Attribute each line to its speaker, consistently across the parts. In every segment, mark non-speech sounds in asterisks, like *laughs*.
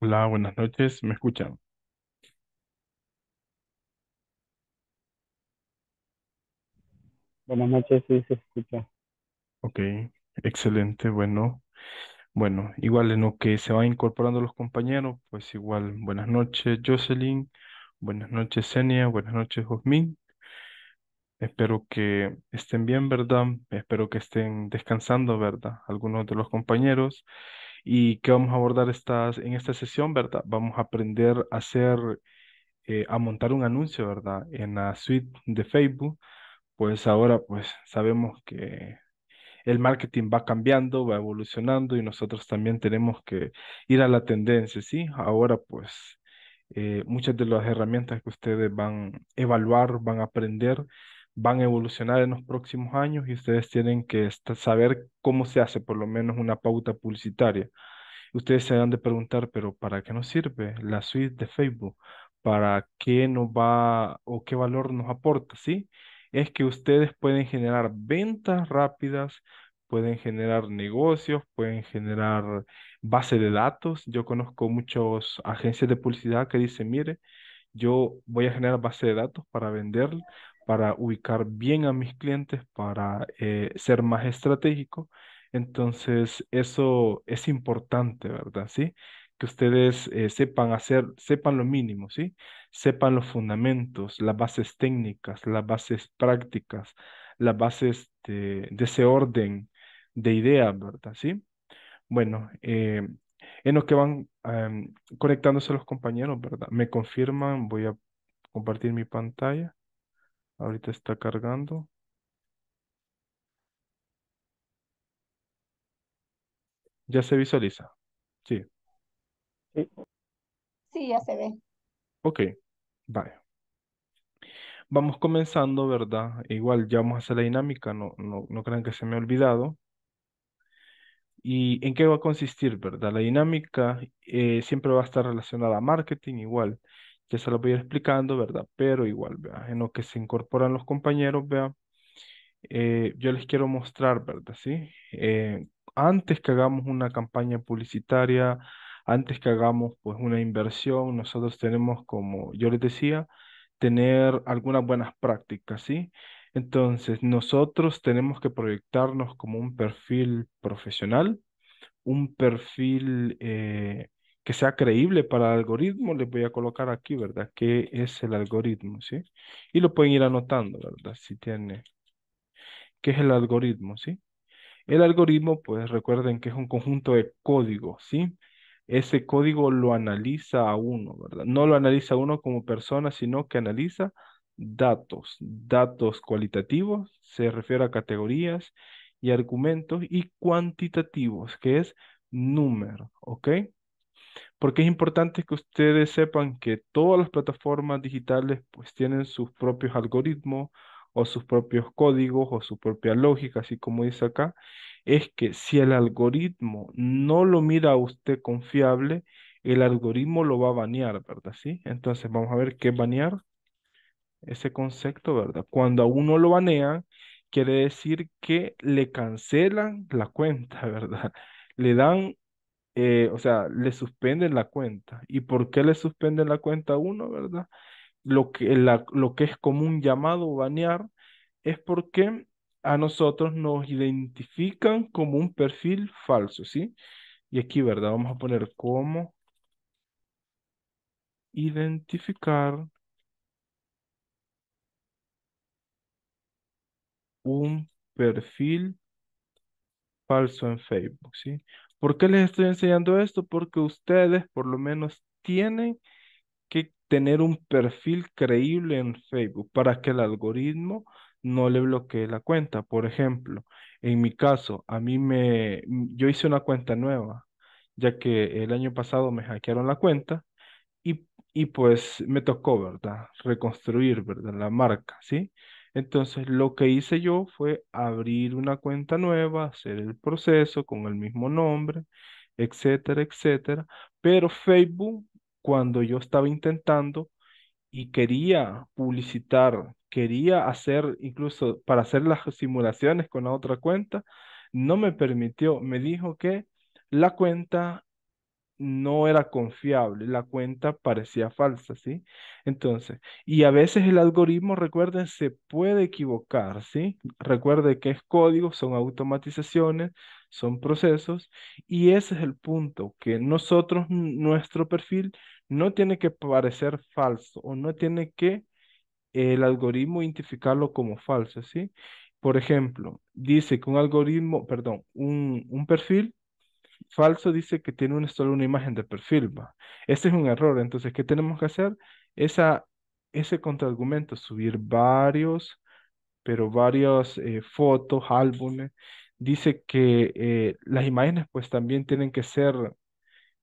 Speaker 1: Hola, buenas noches, ¿me escuchan?
Speaker 2: Buenas noches, sí se escucha.
Speaker 3: Ok, excelente, bueno, bueno, igual en lo que se van incorporando los compañeros, pues igual, buenas noches Jocelyn, buenas noches Xenia, buenas noches Josmin, espero que estén bien, ¿verdad? Espero que estén descansando, ¿verdad? Algunos de los compañeros. ¿Y qué vamos a abordar estas, en esta sesión, verdad? Vamos a aprender a hacer, eh, a montar un anuncio, ¿verdad? En la suite de Facebook. Pues ahora, pues sabemos que el marketing va cambiando, va evolucionando y nosotros también tenemos que ir a la tendencia, ¿sí? Ahora, pues, eh, muchas de las herramientas que ustedes van a evaluar, van a aprender, van a evolucionar en los próximos años y ustedes tienen que saber cómo se hace por lo menos una pauta publicitaria. Ustedes se han de preguntar, pero ¿para qué nos sirve la suite de Facebook? ¿Para qué nos va o qué valor nos aporta? ¿Sí? Es que ustedes pueden generar ventas rápidas, pueden generar negocios, pueden generar base de datos. Yo conozco muchas agencias de publicidad que dicen, mire, yo voy a generar base de datos para vender, para ubicar bien a mis clientes, para eh, ser más estratégico. Entonces, eso es importante, ¿verdad? ¿Sí? Que ustedes eh, sepan hacer, sepan lo mínimo, ¿sí? Sepan los fundamentos, las bases técnicas, las bases prácticas, las bases de, ese orden de ideas, ¿verdad? ¿Sí? Bueno, eh, en lo que van em, conectándose los compañeros, ¿verdad? Me confirman, voy a compartir mi pantalla. Ahorita está cargando. ¿Ya se visualiza? Sí.
Speaker 4: Sí, ya se ve.
Speaker 3: Ok, vaya. Vamos comenzando, ¿verdad? Igual ya vamos a hacer la dinámica, no, no, no crean que se me ha olvidado. ¿Y en qué va a consistir, verdad? La dinámica eh, siempre va a estar relacionada a marketing igual. Ya se lo voy a ir explicando, ¿verdad? Pero igual, vea, en lo que se incorporan los compañeros, vea, eh, yo les quiero mostrar, ¿verdad? Sí. Eh, antes que hagamos una campaña publicitaria, antes que hagamos pues una inversión, nosotros tenemos, como yo les decía, tener algunas buenas prácticas, ¿sí? Entonces, nosotros tenemos que proyectarnos como un perfil profesional, un perfil eh, que sea creíble para el algoritmo, les voy a colocar aquí, ¿verdad? ¿Qué es el algoritmo? ¿Sí? Y lo pueden ir anotando, ¿verdad? Si tiene. ¿Qué es el algoritmo? ¿Sí? El algoritmo, pues recuerden que es un conjunto de códigos, ¿sí? Ese código lo analiza a uno, ¿verdad? No lo analiza a uno como persona, sino que analiza datos. Datos cualitativos, se refiere a categorías y argumentos, y cuantitativos, que es número, ¿ok? porque es importante que ustedes sepan que todas las plataformas digitales pues tienen sus propios algoritmos o sus propios códigos o su propia lógica, así como dice acá, es que si el algoritmo no lo mira a usted confiable, el algoritmo lo va a banear, ¿verdad? ¿Sí? Entonces vamos a ver qué es banear, ese concepto, ¿verdad? Cuando a uno lo banean, quiere decir que le cancelan la cuenta, *laughs* ¿verdad? Le dan eh, o sea, le suspenden la cuenta. ¿Y por qué le suspenden la cuenta a uno, verdad? Lo que, la, lo que es común llamado banear es porque a nosotros nos identifican como un perfil falso, ¿sí? Y aquí, ¿verdad? Vamos a poner cómo identificar un perfil falso en Facebook, ¿sí? ¿Por qué les estoy enseñando esto? Porque ustedes por lo menos tienen que tener un perfil creíble en Facebook para que el algoritmo no le bloquee la cuenta. Por ejemplo, en mi caso, a mí me, yo hice una cuenta nueva, ya que el año pasado me hackearon la cuenta y, y pues me tocó, ¿verdad? Reconstruir, ¿verdad? La marca, ¿sí? Entonces, lo que hice yo fue abrir una cuenta nueva, hacer el proceso con el mismo nombre, etcétera, etcétera. Pero Facebook, cuando yo estaba intentando y quería publicitar, quería hacer incluso para hacer las simulaciones con la otra cuenta, no me permitió, me dijo que la cuenta no era confiable, la cuenta parecía falsa, ¿sí? Entonces, y a veces el algoritmo, recuerden, se puede equivocar, ¿sí? Recuerden que es código, son automatizaciones, son procesos, y ese es el punto, que nosotros, nuestro perfil no tiene que parecer falso o no tiene que el algoritmo identificarlo como falso, ¿sí? Por ejemplo, dice que un algoritmo, perdón, un, un perfil falso dice que tiene solo una imagen de perfil. ¿va? Este es un error. Entonces, ¿qué tenemos que hacer? Esa, ese contraargumento, subir varios, pero varios eh, fotos, álbumes. Dice que eh, las imágenes pues también tienen que ser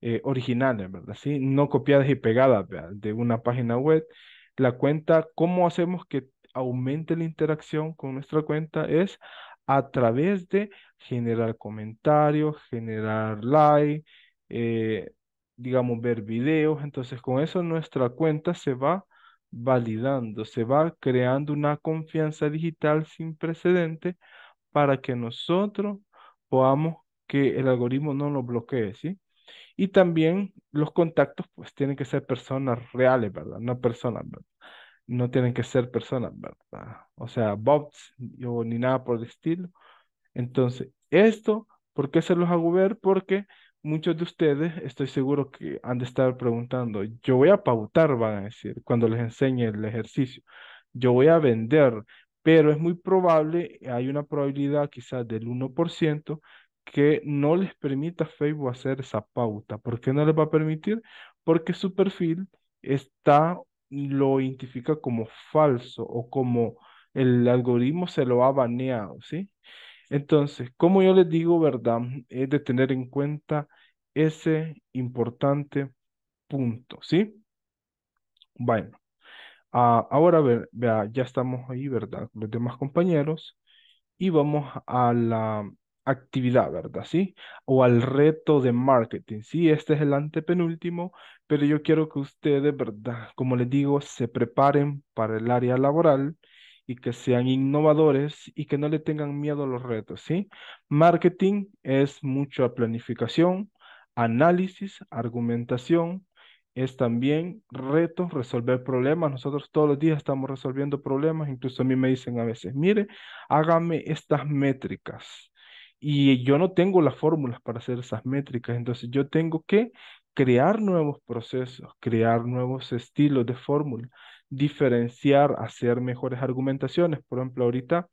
Speaker 3: eh, originales, ¿verdad? ¿Sí? No copiadas y pegadas de una página web. La cuenta, ¿cómo hacemos que aumente la interacción con nuestra cuenta? Es a través de generar comentarios, generar like, eh, digamos, ver videos. Entonces, con eso nuestra cuenta se va validando, se va creando una confianza digital sin precedente para que nosotros podamos que el algoritmo no nos bloquee, ¿sí? Y también los contactos, pues tienen que ser personas reales, ¿verdad? No personas, ¿verdad? no tienen que ser personas, ¿verdad? O sea, bots o ni nada por el estilo. Entonces, esto, ¿por qué se los hago ver? Porque muchos de ustedes, estoy seguro que han de estar preguntando, yo voy a pautar, van a decir, cuando les enseñe el ejercicio, yo voy a vender, pero es muy probable, hay una probabilidad quizás del 1% que no les permita Facebook hacer esa pauta. ¿Por qué no les va a permitir? Porque su perfil está lo identifica como falso o como el algoritmo se lo ha baneado, ¿sí? Entonces, como yo les digo, ¿verdad? Es de tener en cuenta ese importante punto, ¿sí? Bueno, ah, ahora ver, ya estamos ahí, ¿verdad? Los demás compañeros y vamos a la actividad, ¿verdad? ¿Sí? O al reto de marketing. Sí, este es el antepenúltimo, pero yo quiero que ustedes, ¿verdad? Como les digo, se preparen para el área laboral y que sean innovadores y que no le tengan miedo a los retos, ¿sí? Marketing es mucha planificación, análisis, argumentación, es también retos, resolver problemas. Nosotros todos los días estamos resolviendo problemas, incluso a mí me dicen a veces, mire, hágame estas métricas y yo no tengo las fórmulas para hacer esas métricas, entonces yo tengo que crear nuevos procesos, crear nuevos estilos de fórmula, diferenciar, hacer mejores argumentaciones. Por ejemplo, ahorita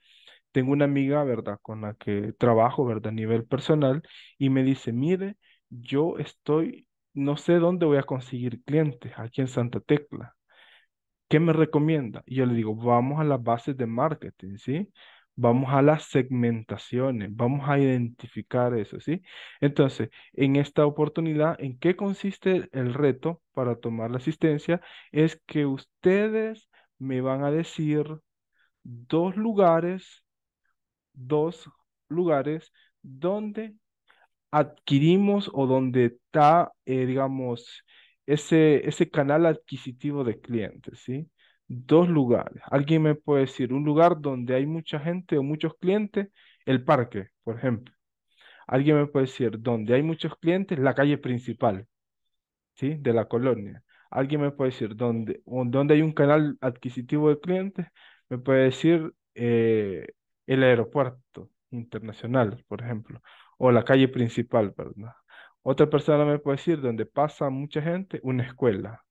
Speaker 3: tengo una amiga, ¿verdad?, con la que trabajo, ¿verdad?, a nivel personal, y me dice, mire, yo estoy, no sé dónde voy a conseguir clientes, aquí en Santa Tecla. ¿Qué me recomienda? Y yo le digo, vamos a las bases de marketing, ¿sí? vamos a las segmentaciones, vamos a identificar eso, ¿sí? Entonces, en esta oportunidad, ¿en qué consiste el reto para tomar la asistencia? Es que ustedes me van a decir dos lugares, dos lugares donde adquirimos o donde está, eh, digamos, ese, ese canal adquisitivo de clientes, ¿sí? dos lugares. Alguien me puede decir un lugar donde hay mucha gente o muchos clientes, el parque, por ejemplo. Alguien me puede decir donde hay muchos clientes, la calle principal, ¿sí? De la colonia. Alguien me puede decir donde, hay un canal adquisitivo de clientes, me puede decir eh, el aeropuerto internacional, por ejemplo, o la calle principal, ¿verdad? Otra persona me puede decir donde pasa mucha gente, una escuela,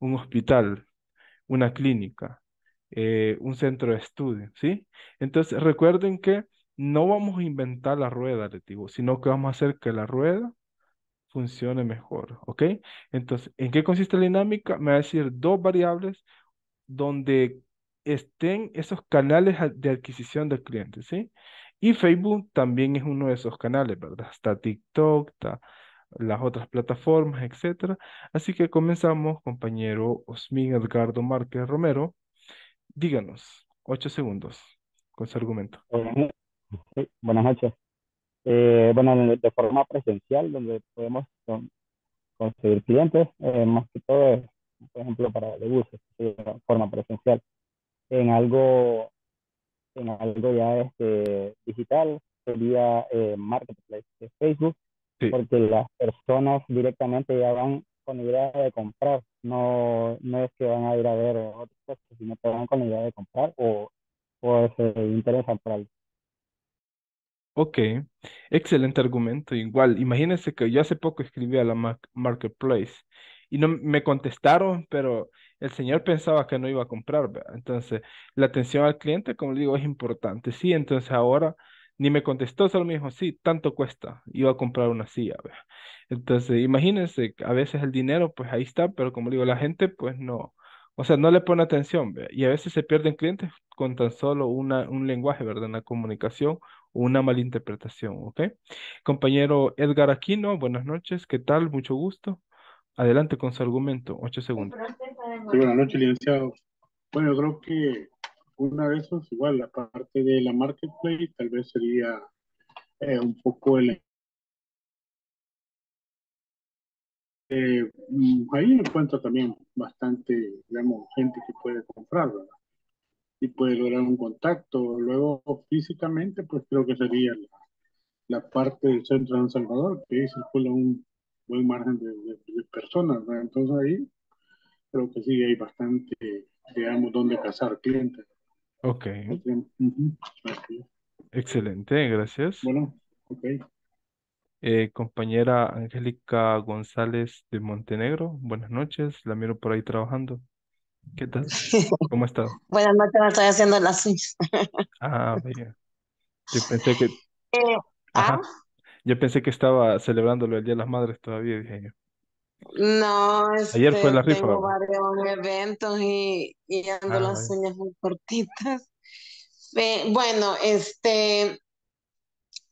Speaker 3: un hospital, una clínica, eh, un centro de estudio, ¿sí? Entonces, recuerden que no vamos a inventar la rueda, de digo, sino que vamos a hacer que la rueda funcione mejor, ¿ok? Entonces, ¿en qué consiste la dinámica? Me va a decir dos variables donde estén esos canales de adquisición del cliente, ¿sí? Y Facebook también es uno de esos canales, ¿verdad? Está TikTok, está las otras plataformas, etcétera. Así que comenzamos, compañero Osmin Edgardo Márquez Romero. Díganos, ocho segundos, con su argumento.
Speaker 2: buenas noches. Eh, bueno, de forma presencial, donde podemos
Speaker 3: conseguir clientes, eh, más
Speaker 2: que todo, eh, por ejemplo, para buses, de forma presencial. En algo, en algo ya este, digital, sería Marketplace de Facebook, porque las personas directamente ya van con idea de comprar, no, no es que van a ir a ver otras cosas, sino que van con la idea de comprar o, o se interesan por algo.
Speaker 3: Ok, excelente argumento. Igual, imagínense que yo hace poco escribí a la Marketplace y no me contestaron, pero el señor pensaba que no iba a comprar. Entonces, la atención al cliente, como le digo, es importante. Sí, entonces ahora ni me contestó, solo me dijo, sí, tanto cuesta, iba a comprar una silla. ve Entonces, imagínense, a veces el dinero, pues ahí está, pero como digo, la gente, pues no, o sea, no le pone atención, ve Y a veces se pierden clientes con tan solo una, un lenguaje, ¿verdad? Una comunicación o una malinterpretación, ¿ok? Compañero Edgar Aquino, buenas noches, ¿qué tal? Mucho gusto. Adelante con su argumento, ocho pues, segundos.
Speaker 1: buenas noches, licenciado. Bueno, creo que una de esas, igual la parte de la marketplace tal vez sería eh, un poco el... Eh, mm, ahí encuentro también bastante, digamos, gente que puede comprar, Y puede lograr un contacto. Luego, físicamente, pues creo que sería la, parte del centro de San Salvador, que circula un buen margen de, personas, Entonces ahí creo que sí hay bastante, digamos, donde cazar clientes.
Speaker 3: Ok. Excelente, gracias. Bueno, ok. Eh, compañera Angélica González de Montenegro, buenas noches, la miro por ahí trabajando. ¿Qué tal? ¿Cómo estás? *laughs*
Speaker 5: Buenas noches, me estoy haciendo las suyas.
Speaker 3: ah, bien. Yo pensé que... *laughs* Eh, ah. Yo pensé que estaba celebrándolo el Día de las Madres todavía, dije yo.
Speaker 5: No, ayer fue este, la Tengo varios eventos y, y ando ah, las uñas muy cortitas. bueno, este,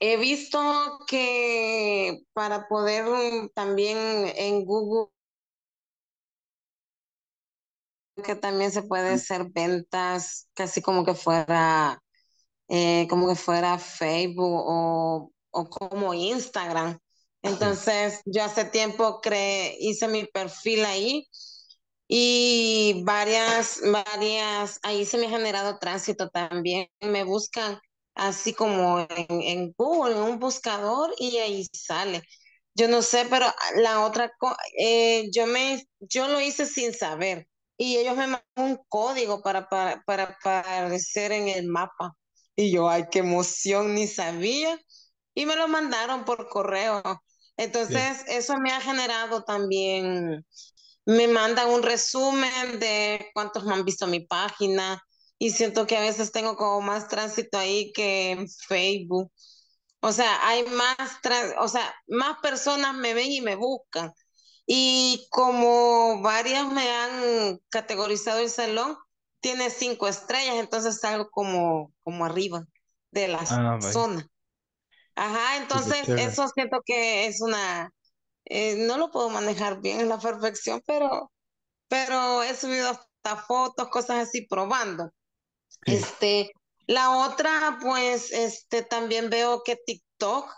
Speaker 5: he visto que para poder también en Google que también se puede hacer ventas casi como que fuera eh, como que fuera Facebook o, o como Instagram entonces, yo hace tiempo hice mi perfil ahí y varias, varias, ahí se me ha generado tránsito también. Me buscan así como en, en Google, en un buscador y ahí sale. Yo no sé, pero la otra, eh, yo, me, yo lo hice sin saber y ellos me mandan un código para, para, para aparecer en el mapa. Y yo, ay, qué emoción, ni sabía. Y me lo mandaron por correo. Entonces, eso me ha generado también, me mandan un resumen de cuántos me han visto mi página y siento que a veces tengo como más tránsito ahí que en Facebook. O sea, hay más, o sea, más personas me ven y me buscan. Y como varias me han categorizado el salón, tiene cinco estrellas, entonces salgo como, como arriba de la ah, zona. Ajá, entonces eso siento que es una, eh, no lo puedo manejar bien en la perfección, pero, pero he subido hasta fotos, cosas así, probando. Este, la otra, pues, este, también veo que TikTok,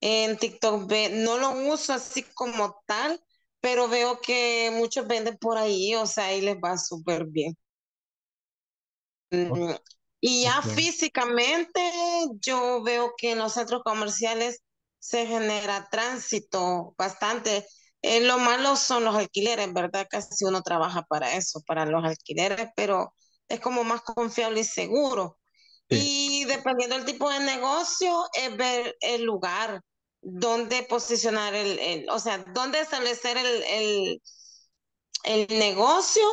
Speaker 5: en TikTok ve, no lo uso así como tal, pero veo que muchos venden por ahí, o sea, ahí les va súper bien. Mm, y ya físicamente yo veo que en los centros comerciales se genera tránsito bastante. Eh, lo malo son los alquileres, ¿verdad? Casi uno trabaja para eso, para los alquileres, pero es como más confiable y seguro. Y dependiendo del tipo de negocio, es ver el lugar, donde posicionar el, o sea, dónde establecer el, el, el negocio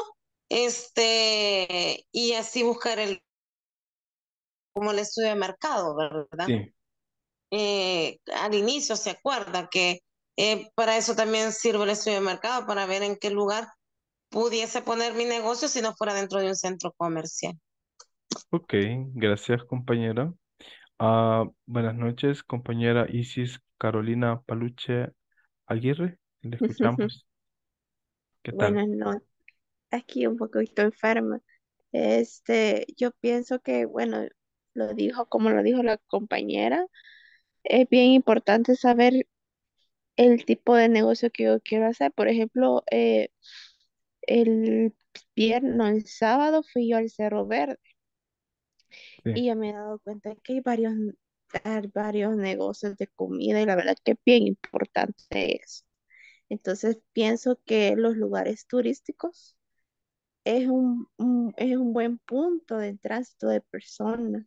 Speaker 5: este, y así buscar el como el estudio de mercado, ¿verdad? Sí. Eh, al inicio se acuerda que eh, para eso también sirve el estudio de mercado, para ver en qué lugar pudiese poner mi negocio si no fuera dentro de un centro comercial.
Speaker 3: Ok, gracias compañera. Ah, buenas noches, compañera Isis Carolina Paluche Aguirre. Le *laughs* escuchamos. ¿Qué tal? Buenas
Speaker 6: noches. Aquí un poquito enferma. Este, yo pienso que, bueno, lo dijo, como lo dijo la compañera, es bien importante saber el tipo de negocio que yo quiero hacer. Por ejemplo, eh, el viernes, el sábado fui yo al Cerro Verde y ya me he dado cuenta que hay varios, varios negocios de comida y la verdad que es bien importante eso. Entonces pienso que los lugares turísticos es un, es un buen punto de tránsito de personas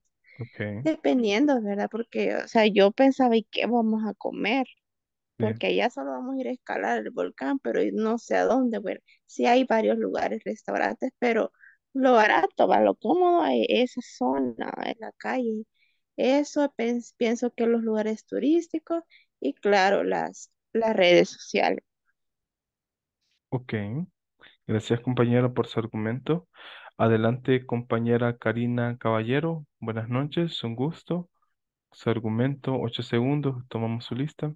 Speaker 6: Dependiendo, ¿verdad? Porque, o sea, yo pensaba, ¿y qué vamos a comer? Porque allá solo vamos a ir a escalar el volcán, pero no sé a dónde. Bueno, sí hay varios lugares, restaurantes, pero lo barato, va, lo cómodo hay esa zona, en la calle. Eso pienso que los lugares turísticos y claro, las, las redes sociales.
Speaker 3: Ok. Gracias, compañero por su argumento. Adelante, compañera Karina Caballero. Buenas noches, un gusto. Su argumento, ocho segundos. Tomamos su lista.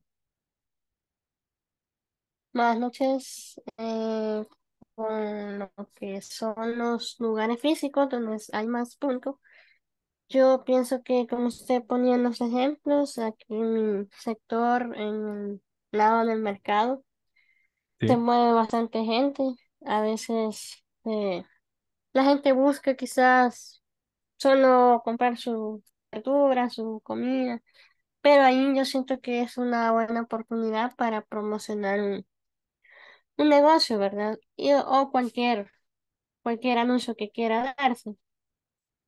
Speaker 7: Buenas noches. Eh, con lo que son los lugares físicos donde hay más puntos. Yo pienso que como usted ponía en los ejemplos, aquí en mi sector, en el lado del mercado, se mueve bastante gente. A veces eh, la gente busca quizás solo comprar su verdura, su comida, pero ahí yo siento que es una buena oportunidad para promocionar un, negocio, ¿verdad? o cualquier, cualquier anuncio que quiera darse.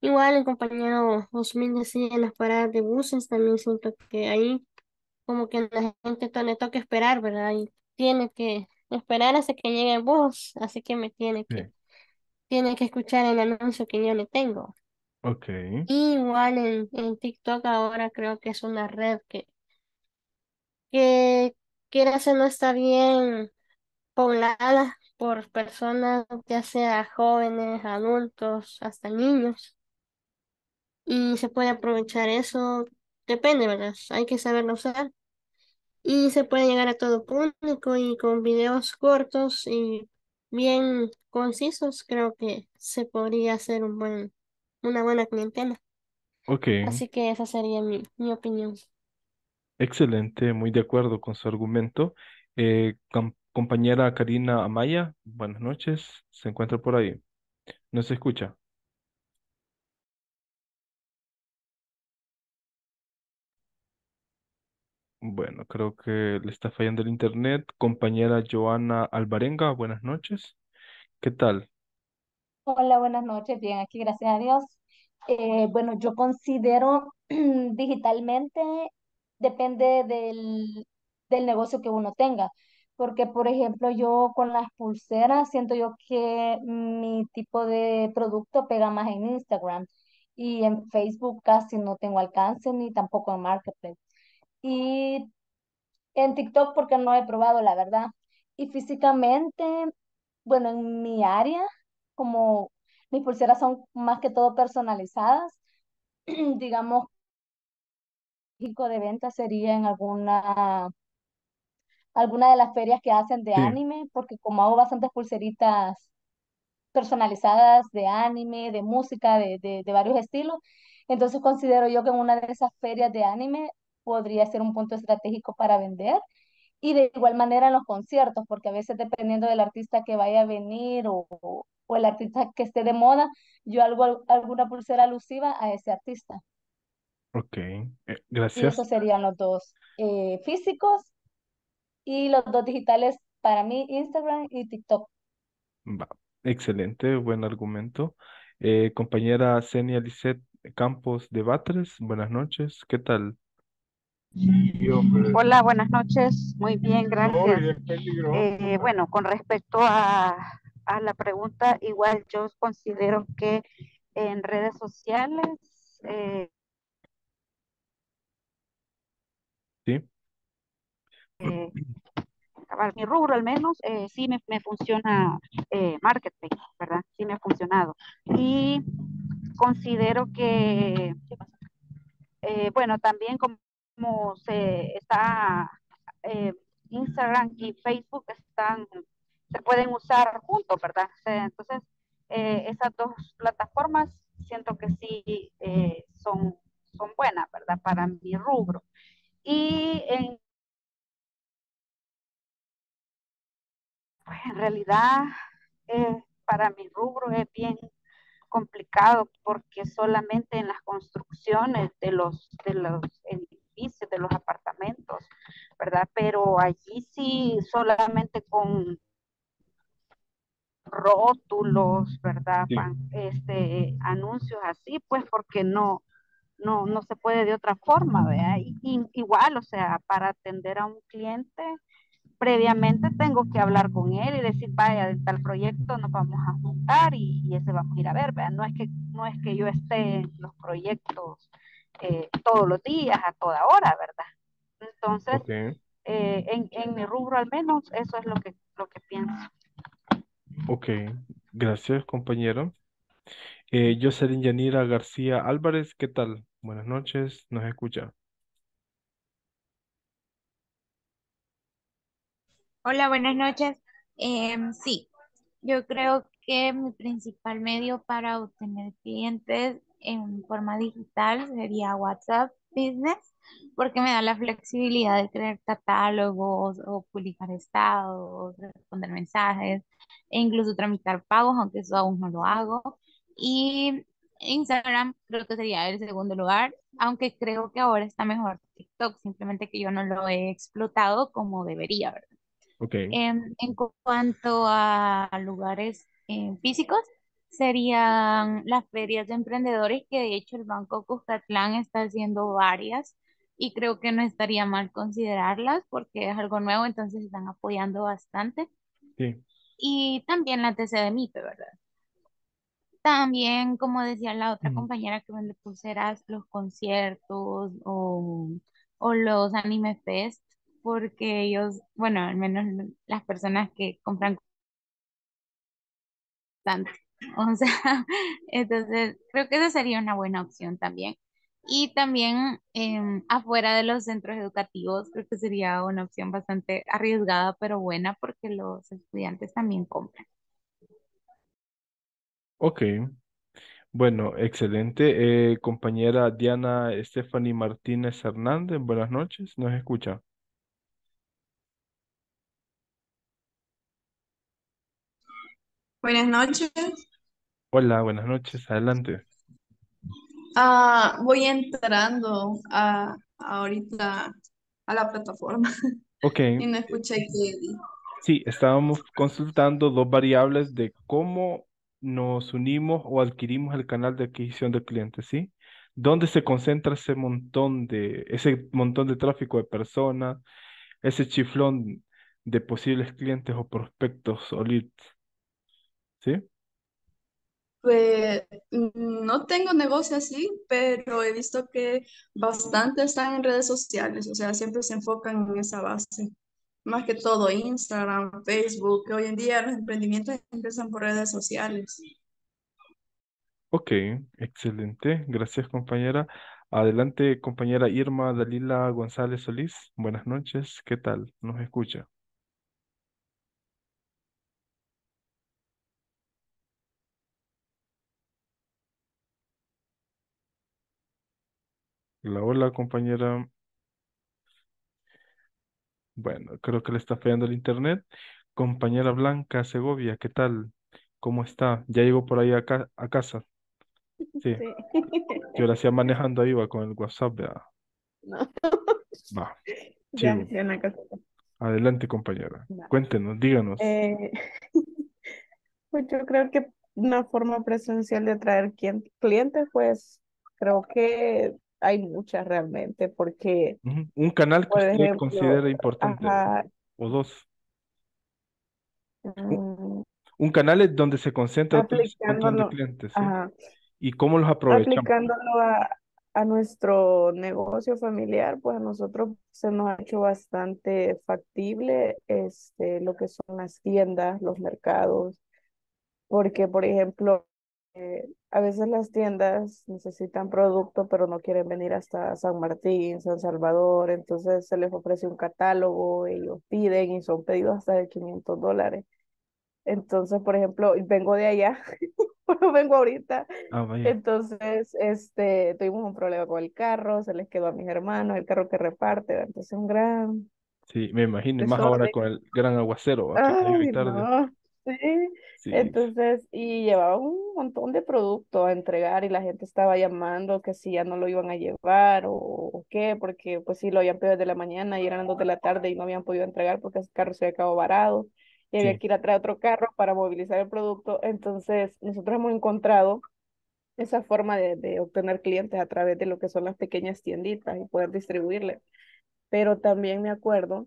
Speaker 7: Igual el compañero Osmin decía en las paradas de buses, también siento que ahí como que la gente tiene le toca esperar, ¿verdad? Y tiene que esperar hasta que llegue el bus, así que me tiene que tiene que escuchar el anuncio que yo le tengo. Ok. igual en, TikTok ahora creo que es una red que, que que no está bien poblada por personas, ya sea jóvenes, adultos, hasta niños. Y se puede aprovechar eso, depende, ¿verdad? Hay que saberlo usar. Y se puede llegar a todo público y con videos cortos y bien concisos, creo que se podría hacer un buen, una buena clientela. Así que esa sería mi, opinión.
Speaker 3: excelente, muy de acuerdo con su argumento. Eh, compañera Karina Amaya, buenas noches, se encuentra por ahí. ¿No se escucha? Bueno, creo que le está fallando el internet. Compañera Joana Alvarenga, buenas noches. ¿Qué tal?
Speaker 4: Hola, buenas noches. Bien, aquí, gracias a Dios. Eh, bueno, yo considero *clears throat* digitalmente, depende del, del negocio que uno tenga. Porque, por ejemplo, yo con las pulseras siento yo que mi tipo de producto pega más en Instagram y en Facebook casi no tengo alcance ni tampoco en Marketplace. Y en TikTok porque no he probado, la verdad. Y físicamente, bueno, en mi área, como mis pulseras son más que todo personalizadas, *clears throat* digamos, de venta sería en alguna alguna de las ferias que hacen de anime, porque como hago bastantes pulseritas personalizadas de anime, de música, de varios estilos, entonces considero yo que en una de esas ferias de anime podría ser un punto estratégico para vender. Y de igual manera en los conciertos, porque a veces dependiendo del artista que vaya a venir o, o el artista que esté de moda, yo hago alguna pulsera alusiva a ese artista.
Speaker 3: Ok, eh, gracias. Y esos
Speaker 4: serían los dos eh, físicos y los dos digitales para mí, Instagram y TikTok.
Speaker 3: Va, excelente, buen argumento. Eh, compañera Senia Lisset Campos de Batres, buenas noches, ¿qué tal?
Speaker 8: Hola, buenas noches. Muy bien, gracias.
Speaker 1: Eh, bueno,
Speaker 8: con respecto a, la pregunta, igual yo considero que en redes sociales... Eh,
Speaker 3: sí. Eh,
Speaker 8: mi rubro al menos, sí me, funciona marketing, ¿verdad? Sí me ha funcionado. Y considero que, bueno, también como como se está eh, Instagram y Facebook están, se pueden usar juntos, ¿verdad? Entonces, eh, esas dos plataformas siento que sí eh, son, son buenas, ¿verdad? Para mi rubro. Y en, realidad, para mi rubro es bien complicado porque solamente en las construcciones de los, de los de los apartamentos, ¿verdad? Pero allí sí solamente con rótulos, ¿verdad? Este, anuncios así, pues porque no, no, no se puede de otra forma, ¿verdad? igual, o sea, para atender a un cliente, previamente tengo que hablar con él y decir, vaya, de tal proyecto nos vamos a juntar y, ese vamos a ir a ver, ¿verdad? No es que, no es que yo esté en los proyectos eh, todos los días, a toda hora, ¿verdad? Entonces, eh, en, mi rubro al menos, eso es lo que, lo que pienso.
Speaker 3: Ok, gracias compañero. Eh, yo soy Yanira García Álvarez, ¿qué tal? Buenas noches, nos escucha.
Speaker 9: Hola, buenas noches. Em, sí, yo creo que mi principal medio para obtener clientes en forma digital sería WhatsApp Business, porque me da la flexibilidad de crear catálogos o publicar estados, responder mensajes e incluso tramitar pagos, aunque eso aún no lo hago. Y Instagram creo que sería el segundo lugar, aunque creo que ahora está mejor TikTok, simplemente que yo no lo he explotado como debería, ¿verdad? Em, en cuanto a lugares eh, físicos, serían las ferias de emprendedores, que de hecho el Banco Cuscatlán está haciendo varias y creo que no estaría mal considerarlas porque es algo nuevo, entonces están apoyando bastante. Y también la TC de MIPE, ¿verdad? También, como decía la otra mm. compañera que vende pulseras, los conciertos o, o los anime fest, porque ellos, bueno, al menos las personas que compran bastante. O sea, *laughs* entonces creo que esa sería una buena opción también. Y también em, afuera de los centros educativos, creo que sería una opción bastante arriesgada, pero buena porque los estudiantes también compran.
Speaker 3: Ok. Bueno, excelente. Eh, compañera Diana Stephanie Martínez Hernández, buenas noches, ¿nos escucha?
Speaker 1: Buenas noches.
Speaker 3: Hola, buenas noches, adelante.
Speaker 6: Ah, voy entrando a, ahorita a la plataforma *laughs* Ok, y no escuché que
Speaker 3: sí, estábamos consultando dos variables de cómo nos unimos o adquirimos el canal de adquisición de clientes, ¿sí? ¿Dónde se concentra ese montón de, ese montón de tráfico de personas, ese chiflón de posibles clientes o prospectos o leads? ¿Sí?
Speaker 6: Pues mm, no tengo negocio así, pero he visto que bastante están en redes sociales, o sea, siempre se enfocan en esa base. Más que todo Instagram, Facebook, que hoy en día los emprendimientos empiezan por redes sociales.
Speaker 3: Ok, excelente. Gracias, compañera. Adelante, compañera Irma Dalila González Solís. Buenas noches. ¿Qué tal? ¿Nos escucha? Hola, compañera. Bueno, creo que le está fallando el internet. Compañera Blanca Segovia, ¿qué tal? ¿Cómo está? ¿Ya llegó por ahí a, casa? *laughs* Sí, yo la hacía manejando ahí, va con el WhatsApp, No, Va, *laughs* ya adelante, compañera. Cuéntenos, díganos.
Speaker 10: Eh, *laughs* pues yo creo que una forma presencial de atraer clientes, pues creo que hay muchas realmente, porque...
Speaker 3: Un canal que usted considera importante, o dos.
Speaker 10: Mm.
Speaker 3: un canal es donde se concentra el de clientes, ¿Y cómo los aprovechamos?
Speaker 10: Aplicándolo a, nuestro negocio familiar, pues a nosotros se nos ha hecho bastante factible este, lo que son las tiendas, los mercados, porque por ejemplo, eh, a veces las tiendas necesitan producto, pero no quieren venir hasta San Martín, San Salvador, entonces se les ofrece un catálogo, ellos piden y son pedidos hasta de 500 dólares. Entonces, por ejemplo, vengo de allá, pero *laughs* vengo ahorita. Ah, entonces, este, tuvimos un problema con el carro, se les quedó a mis hermanos, el carro que reparte, entonces un gran...
Speaker 3: Sí, me imagino, más ahora con el gran aguacero. Ay,
Speaker 10: Sí. Entonces, y llevaba un montón de producto a entregar y la gente estaba llamando que si ya no lo iban a llevar o, qué, porque pues sí, lo habían pedido de la mañana y eran las de la tarde y no habían podido entregar porque ese carro se había acabado varado y había que ir a traer otro carro para movilizar el producto. Entonces, nosotros hemos encontrado esa forma de, obtener clientes a través de lo que son las pequeñas tienditas y poder distribuirle. Pero también me acuerdo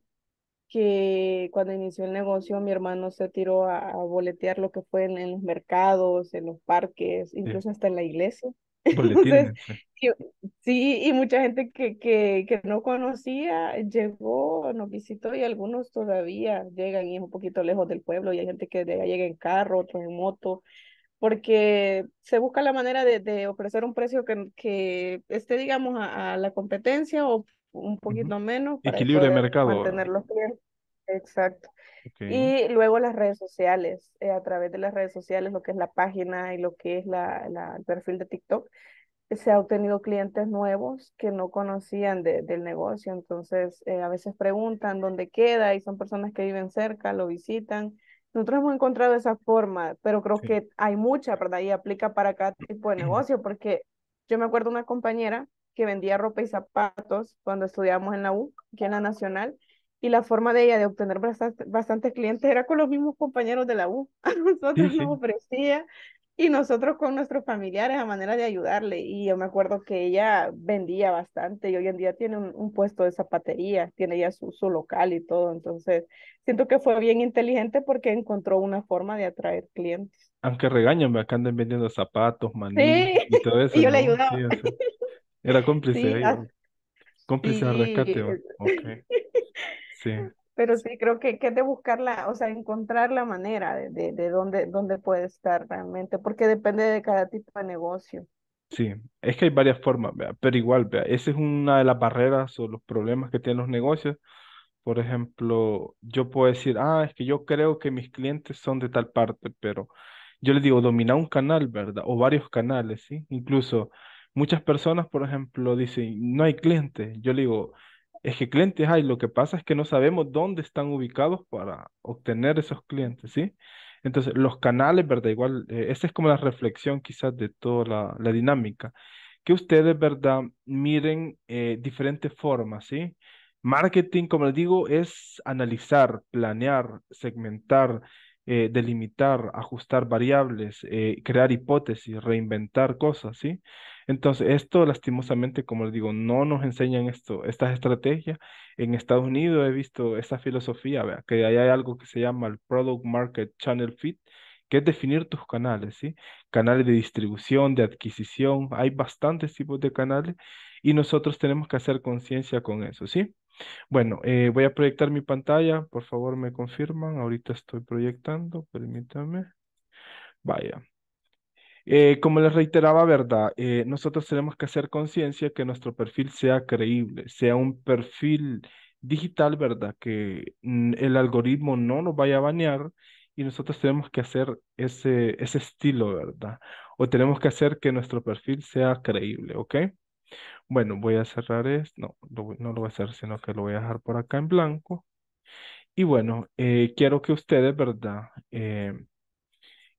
Speaker 10: que cuando inició el negocio mi hermano se tiró a, boletear lo que fue en, los mercados, en los parques, incluso hasta en la iglesia.
Speaker 1: *laughs*
Speaker 10: sí, y mucha gente que, que, que, no conocía llegó, nos visitó y algunos todavía llegan y es un poquito lejos del pueblo y hay gente que llega en carro, otro en moto, porque se busca la manera de, de ofrecer un precio que, que esté, digamos, a, a la competencia o un poquito menos. Equilibrio de mercado. los clientes. Exacto. Y luego las redes sociales, eh, a través de las redes sociales, lo que es la página y lo que es la, el perfil de TikTok, se ha obtenido clientes nuevos que no conocían del negocio. Entonces, eh, a veces preguntan dónde queda y son personas que viven cerca, lo visitan. Nosotros hemos encontrado esa forma, pero creo que hay mucha, ¿verdad? Y aplica para cada tipo de negocio, porque yo me acuerdo una compañera que vendía ropa y zapatos cuando estudiábamos en la U, aquí en la Nacional, y la forma de ella de obtener bastante, bastantes clientes era con los mismos compañeros de la U. *laughs* A nosotros nos ofrecía y nosotros con nuestros familiares a manera de ayudarle. Y yo me acuerdo que ella vendía bastante y hoy en día tiene un, puesto de zapatería, tiene ya su, su local y todo. Entonces, siento que fue bien inteligente porque encontró una forma de atraer clientes.
Speaker 3: Aunque regañan, acá andan vendiendo zapatos, maní y todo *laughs* eso. y yo le ayudaba. *laughs* Era cómplice ah, Cómplice de rescate, *laughs* sí.
Speaker 10: Pero sí, creo que, que de buscarla, o sea, encontrar la manera de, de, dónde, dónde puede estar realmente, porque depende de cada tipo de negocio.
Speaker 3: Sí, es que hay varias formas, pero igual, esa es una de las barreras o los problemas que tienen los negocios. Por ejemplo, yo puedo decir, ah, es que yo creo que mis clientes son de tal parte, pero yo le digo, domina un canal, ¿verdad? O varios canales, ¿sí? Incluso muchas personas, por ejemplo, dicen, no hay clientes. Yo le digo, es que clientes hay, lo que pasa es que no sabemos dónde están ubicados para obtener esos clientes, ¿sí? Entonces, los canales, ¿verdad? Igual, eh, esa es como la reflexión quizás de toda la, dinámica. Que ustedes, ¿verdad? Miren eh, diferentes formas, ¿sí? Marketing, como les digo, es analizar, planear, segmentar, eh, delimitar, ajustar variables, crear hipótesis, reinventar cosas, ¿sí? Entonces, esto lastimosamente, como les digo, no nos enseñan esto, estas estrategias. En Estados Unidos he visto esa filosofía, que hay algo que se llama el Product Market Channel Fit, que es definir tus canales, ¿sí? Canales de distribución, de adquisición, hay bastantes tipos de canales y nosotros tenemos que hacer conciencia con eso, ¿sí? Bueno, eh, voy a proyectar mi pantalla, por favor me confirman, ahorita estoy proyectando, permítame. Vaya. Eh, como les reiteraba, ¿verdad? Eh, nosotros tenemos que hacer conciencia que nuestro perfil sea creíble, sea un perfil digital, ¿verdad? Que mm, el algoritmo no nos vaya a bañar y nosotros tenemos que hacer ese, ese estilo, ¿verdad? O tenemos que hacer que nuestro perfil sea creíble, ¿ok? Bueno, voy a cerrar esto. No, no lo voy a hacer, sino que lo voy a dejar por acá en blanco. Y bueno, eh, quiero que ustedes, ¿verdad?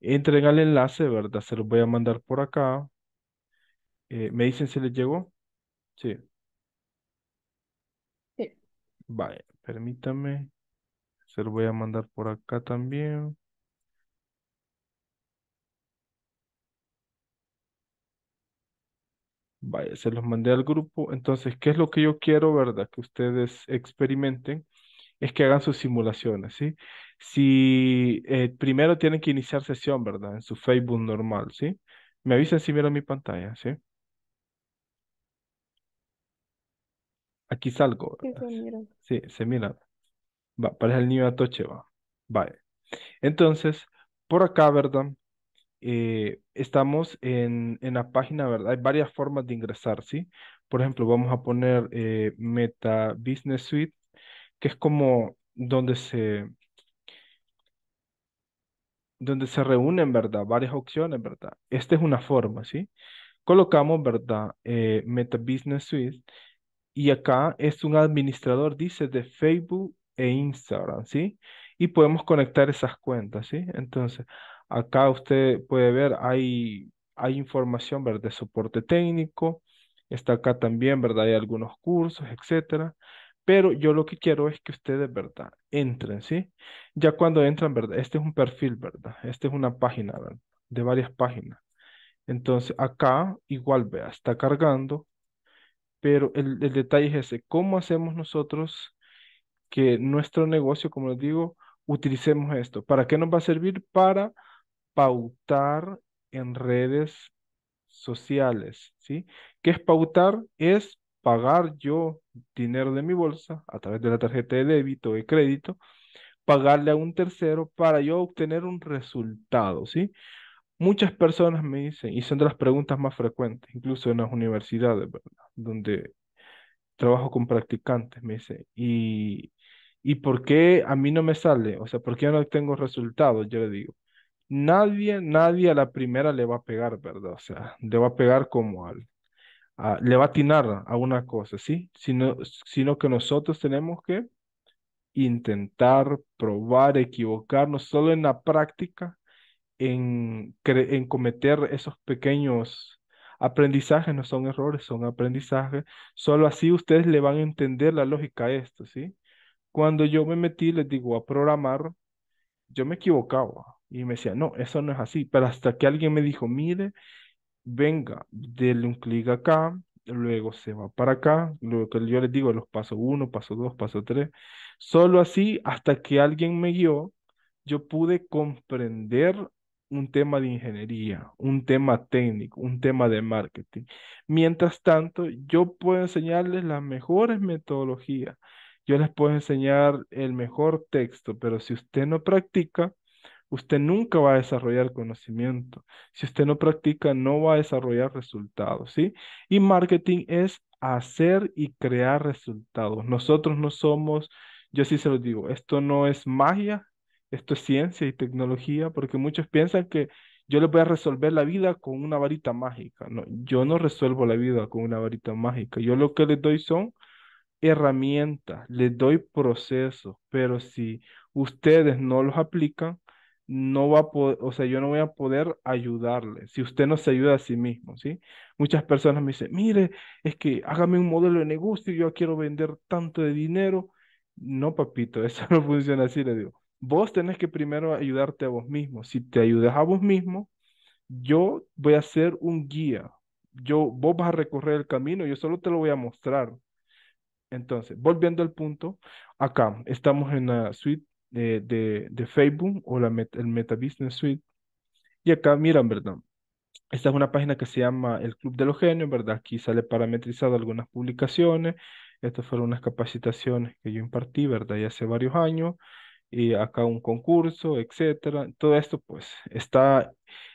Speaker 3: Entrega el enlace, ¿verdad? Se los voy a mandar por acá. Eh, ¿me dicen si les llegó? Sí. Sí. permítame. Se los voy a mandar por acá también. Vaya, se los mandé al grupo. Entonces, ¿qué es lo que yo quiero, verdad? Que ustedes experimenten es que hagan sus simulaciones, ¿sí? Si eh, primero tienen que iniciar sesión, ¿verdad? En su Facebook normal, ¿sí? Me avisan si miran mi pantalla, ¿sí? Aquí salgo. Sí, se mira. Sí, se mira. Va, parece el niño Atoche, va. Vale. Entonces, por acá, ¿verdad? Eh, estamos en, la página, ¿verdad? Hay varias formas de ingresar, ¿sí? Por ejemplo, vamos a poner eh, Meta Business Suite que es como donde se, donde se reúnen, ¿verdad? Varias opciones, ¿verdad? Esta es una forma, ¿sí? Colocamos, ¿verdad? Eh, Meta Business Suite y acá es un administrador, dice, de Facebook e Instagram, ¿sí? Y podemos conectar esas cuentas, ¿sí? Entonces, acá usted puede ver, hay, hay información, ¿verdad? De soporte técnico, está acá también, ¿verdad? Hay algunos cursos, etcétera pero yo lo que quiero es que ustedes, ¿verdad? Entren, ¿sí? Ya cuando entran, ¿verdad? Este es un perfil, ¿verdad? Este es una página, ¿verdad? De varias páginas. Entonces, acá igual, vea, está cargando, pero el, el detalle es ese, ¿cómo hacemos nosotros que nuestro negocio, como les digo, utilicemos esto? ¿Para qué nos va a servir? Para pautar en redes sociales, ¿sí? ¿Qué es pautar? Es pagar yo dinero de mi bolsa a través de la tarjeta de débito o de crédito, pagarle a un tercero para yo obtener un resultado, ¿sí? Muchas personas me dicen, y son de las preguntas más frecuentes, incluso en las universidades, ¿verdad? Donde trabajo con practicantes, me dicen, ¿y, ¿y por qué a mí no me sale? O sea, ¿por qué no tengo resultados? Yo le digo, nadie, nadie a la primera le va a pegar, ¿verdad? O sea, le va a pegar como al le va a atinar a una cosa, ¿sí? Sino, sino que nosotros tenemos que intentar, probar, equivocarnos solo en la práctica, en, en cometer esos pequeños aprendizajes, no son errores, son aprendizajes. Solo así ustedes le van a entender la lógica a esto, ¿sí? Cuando yo me metí, les digo, a programar, yo me equivocaba y me decía, no, eso no es así. Pero hasta que alguien me dijo, mire, venga, denle un clic acá, luego se va para acá, lo que yo les digo, los pasos uno, paso dos, paso tres, solo así hasta que alguien me guió, yo pude comprender un tema de ingeniería, un tema técnico, un tema de marketing. Mientras tanto, yo puedo enseñarles las mejores metodologías, yo les puedo enseñar el mejor texto, pero si usted no practica, Usted nunca va a desarrollar conocimiento. Si usted no practica, no va a desarrollar resultados, ¿sí? Y marketing es hacer y crear resultados. Nosotros no somos, yo sí se los digo, esto no es magia, esto es ciencia y tecnología, porque muchos piensan que yo les voy a resolver la vida con una varita mágica. No, yo no resuelvo la vida con una varita mágica. Yo lo que les doy son herramientas, les doy procesos, pero si ustedes no los aplican, no va a poder, o sea, yo no voy a poder ayudarle si usted no se ayuda a sí mismo, ¿sí? Muchas personas me dicen, mire, es que hágame un modelo de negocio, yo quiero vender tanto de dinero. No, papito, *laughs* eso no funciona así, le digo. Vos tenés que primero ayudarte a vos mismo. Si te ayudas a vos mismo, yo voy a ser un guía. Yo, vos vas a recorrer el camino, yo solo te lo voy a mostrar. Entonces, volviendo al punto, acá estamos en la suite de, de, de Facebook o la el Meta Business Suite. Y acá, miran, ¿verdad? Esta es una página que se llama El Club de los Genios, ¿verdad? Aquí sale parametrizado algunas publicaciones. Estas fueron unas capacitaciones que yo impartí, ¿verdad? y hace varios años. Y acá un concurso, etcétera. Todo esto, pues, está,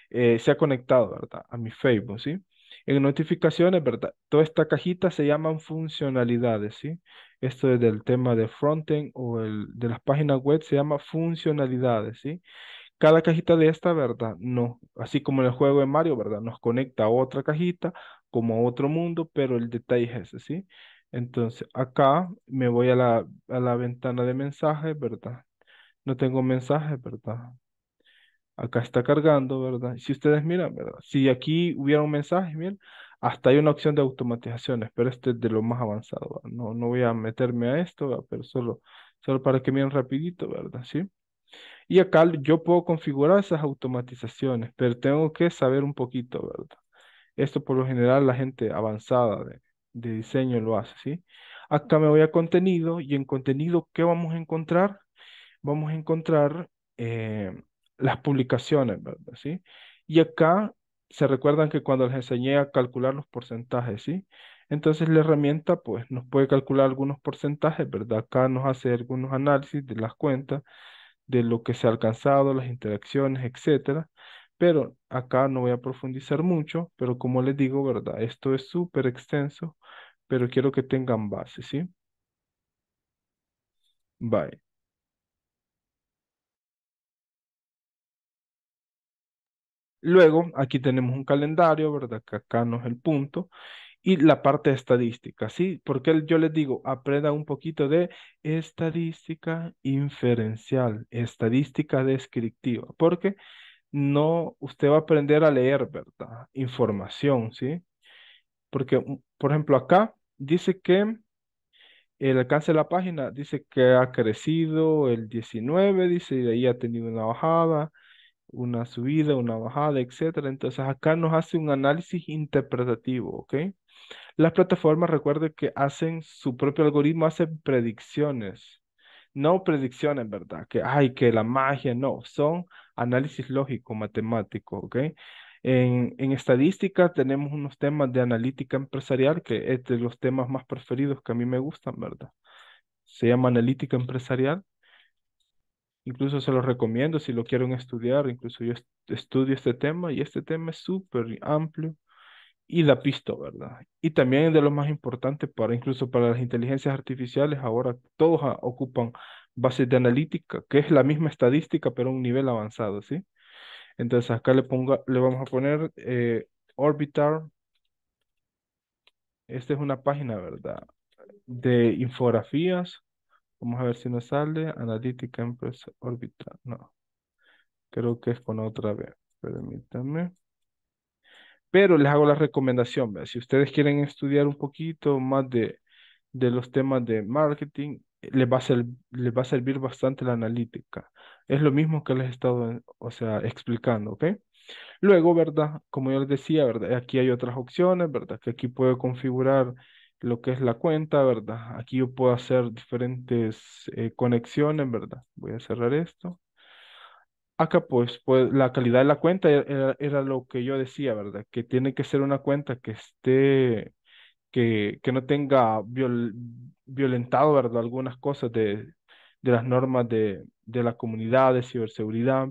Speaker 3: eh, se ha conectado, ¿verdad? A mi Facebook, ¿sí? En notificaciones, ¿verdad? Toda esta cajita se llaman funcionalidades, ¿sí? Esto es del tema de frontend o el, de las páginas web, se llama funcionalidades, ¿sí? Cada cajita de esta, ¿verdad? No, así como en el juego de Mario, ¿verdad? Nos conecta a otra cajita, como a otro mundo, pero el detalle es ese, ¿sí? Entonces, acá me voy a la, a la ventana de mensajes, ¿verdad? No tengo mensajes, ¿verdad? Acá está cargando, ¿verdad? Si ustedes miran, ¿verdad? Si aquí hubiera un mensaje, miren, hasta hay una opción de automatizaciones, pero este es de lo más avanzado. No, no voy a meterme a esto, pero solo, solo para que miren rapidito, ¿verdad? ¿Sí? Y acá yo puedo configurar esas automatizaciones, pero tengo que saber un poquito, ¿verdad? Esto por lo general la gente avanzada de, diseño lo hace, ¿sí? Acá me voy a contenido y en contenido, ¿qué vamos a encontrar? Vamos a encontrar eh, las publicaciones, ¿verdad? ¿Sí? Y acá se recuerdan que cuando les enseñé a calcular los porcentajes, ¿sí? Entonces la herramienta pues nos puede calcular algunos porcentajes, ¿verdad? Acá nos hace algunos análisis de las cuentas, de lo que se ha alcanzado, las interacciones, etcétera. Pero acá no voy a profundizar mucho, pero como les digo, ¿verdad? Esto es súper extenso, pero quiero que tengan base, ¿sí? Bye. Luego, aquí tenemos un calendario, ¿verdad? Que acá no es el punto. Y la parte estadística, ¿sí? Porque yo les digo, aprenda un poquito de estadística inferencial, estadística descriptiva, porque no, usted va a aprender a leer, ¿verdad? Información, ¿sí? Porque, mm, por ejemplo, acá dice que el alcance de la página dice que ha crecido el 19, dice, y de ahí ha tenido una bajada, una subida, una bajada, etcétera. Entonces acá nos hace un análisis interpretativo, ¿ok? Las plataformas, recuerden que hacen su propio algoritmo, hacen predicciones. No predicciones, ¿verdad? Que, hay que la magia, no. Son análisis lógico, matemático, ¿ok? En, en, estadística tenemos unos temas de analítica empresarial, que es de los temas más preferidos que a mí me gustan, ¿verdad? Se llama analítica empresarial. Incluso se los recomiendo si lo quieren estudiar. Incluso yo estudio este tema y este tema es súper amplio y la pisto, ¿verdad? Y también de lo más importante para incluso para las inteligencias artificiales, ahora todos ocupan bases de analítica, que es la misma estadística, pero a un nivel avanzado, ¿sí? Entonces acá le, ponga, le vamos a poner eh, Orbitar. Esta es una página, ¿verdad? De infografías Vamos a ver si nos sale. analítica empresa Orbital. No. Creo que es con otra vez. Permítanme. Pero les hago la recomendación. Si ustedes quieren estudiar un poquito más de, de los temas de marketing, les va, a ser, les va a servir bastante la analítica. Es lo mismo que les he estado, o sea, explicando, ¿ok? Luego, ¿verdad? Como yo les decía, ¿verdad? Aquí hay otras opciones, ¿verdad? Que aquí puedo configurar lo que es la cuenta, ¿verdad? Aquí yo puedo hacer diferentes eh, conexiones, ¿verdad? Voy a cerrar esto. Acá pues, pues la calidad de la cuenta e-, era, lo que yo decía, ¿verdad? Que tiene que ser una cuenta que esté, que, que no tenga violentado, ¿verdad? Algunas cosas de, las normas de, de la comunidad, de ciberseguridad,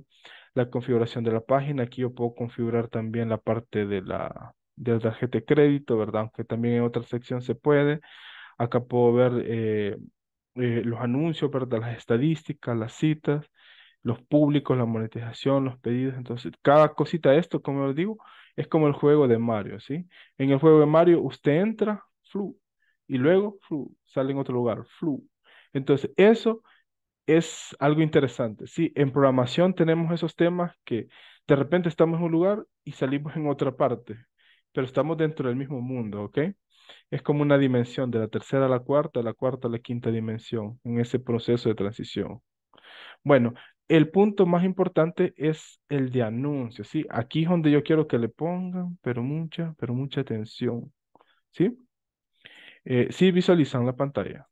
Speaker 3: la configuración de la página. Aquí yo puedo configurar también la parte de la, de tarjeta de crédito, ¿verdad? Aunque también en otra sección se puede. Acá puedo ver eh, eh, los anuncios, ¿verdad? Las estadísticas, las citas, los públicos, la monetización, los pedidos. Entonces, cada cosita de esto, como les digo, es como el juego de Mario, ¿sí? En el juego de Mario, usted entra, flu, y luego, flu, sale en otro lugar, flu. Entonces, eso es algo interesante, ¿sí? En programación tenemos esos temas que de repente estamos en un lugar y salimos en otra parte, pero estamos dentro del mismo mundo, ¿ok? Es como una dimensión de la tercera a la cuarta, de la cuarta a la quinta dimensión, en ese proceso de transición. Bueno, el punto más importante es el de anuncio, ¿sí? Aquí es donde yo quiero que le pongan, pero mucha, pero mucha atención, ¿sí? Eh, sí visualizan la pantalla.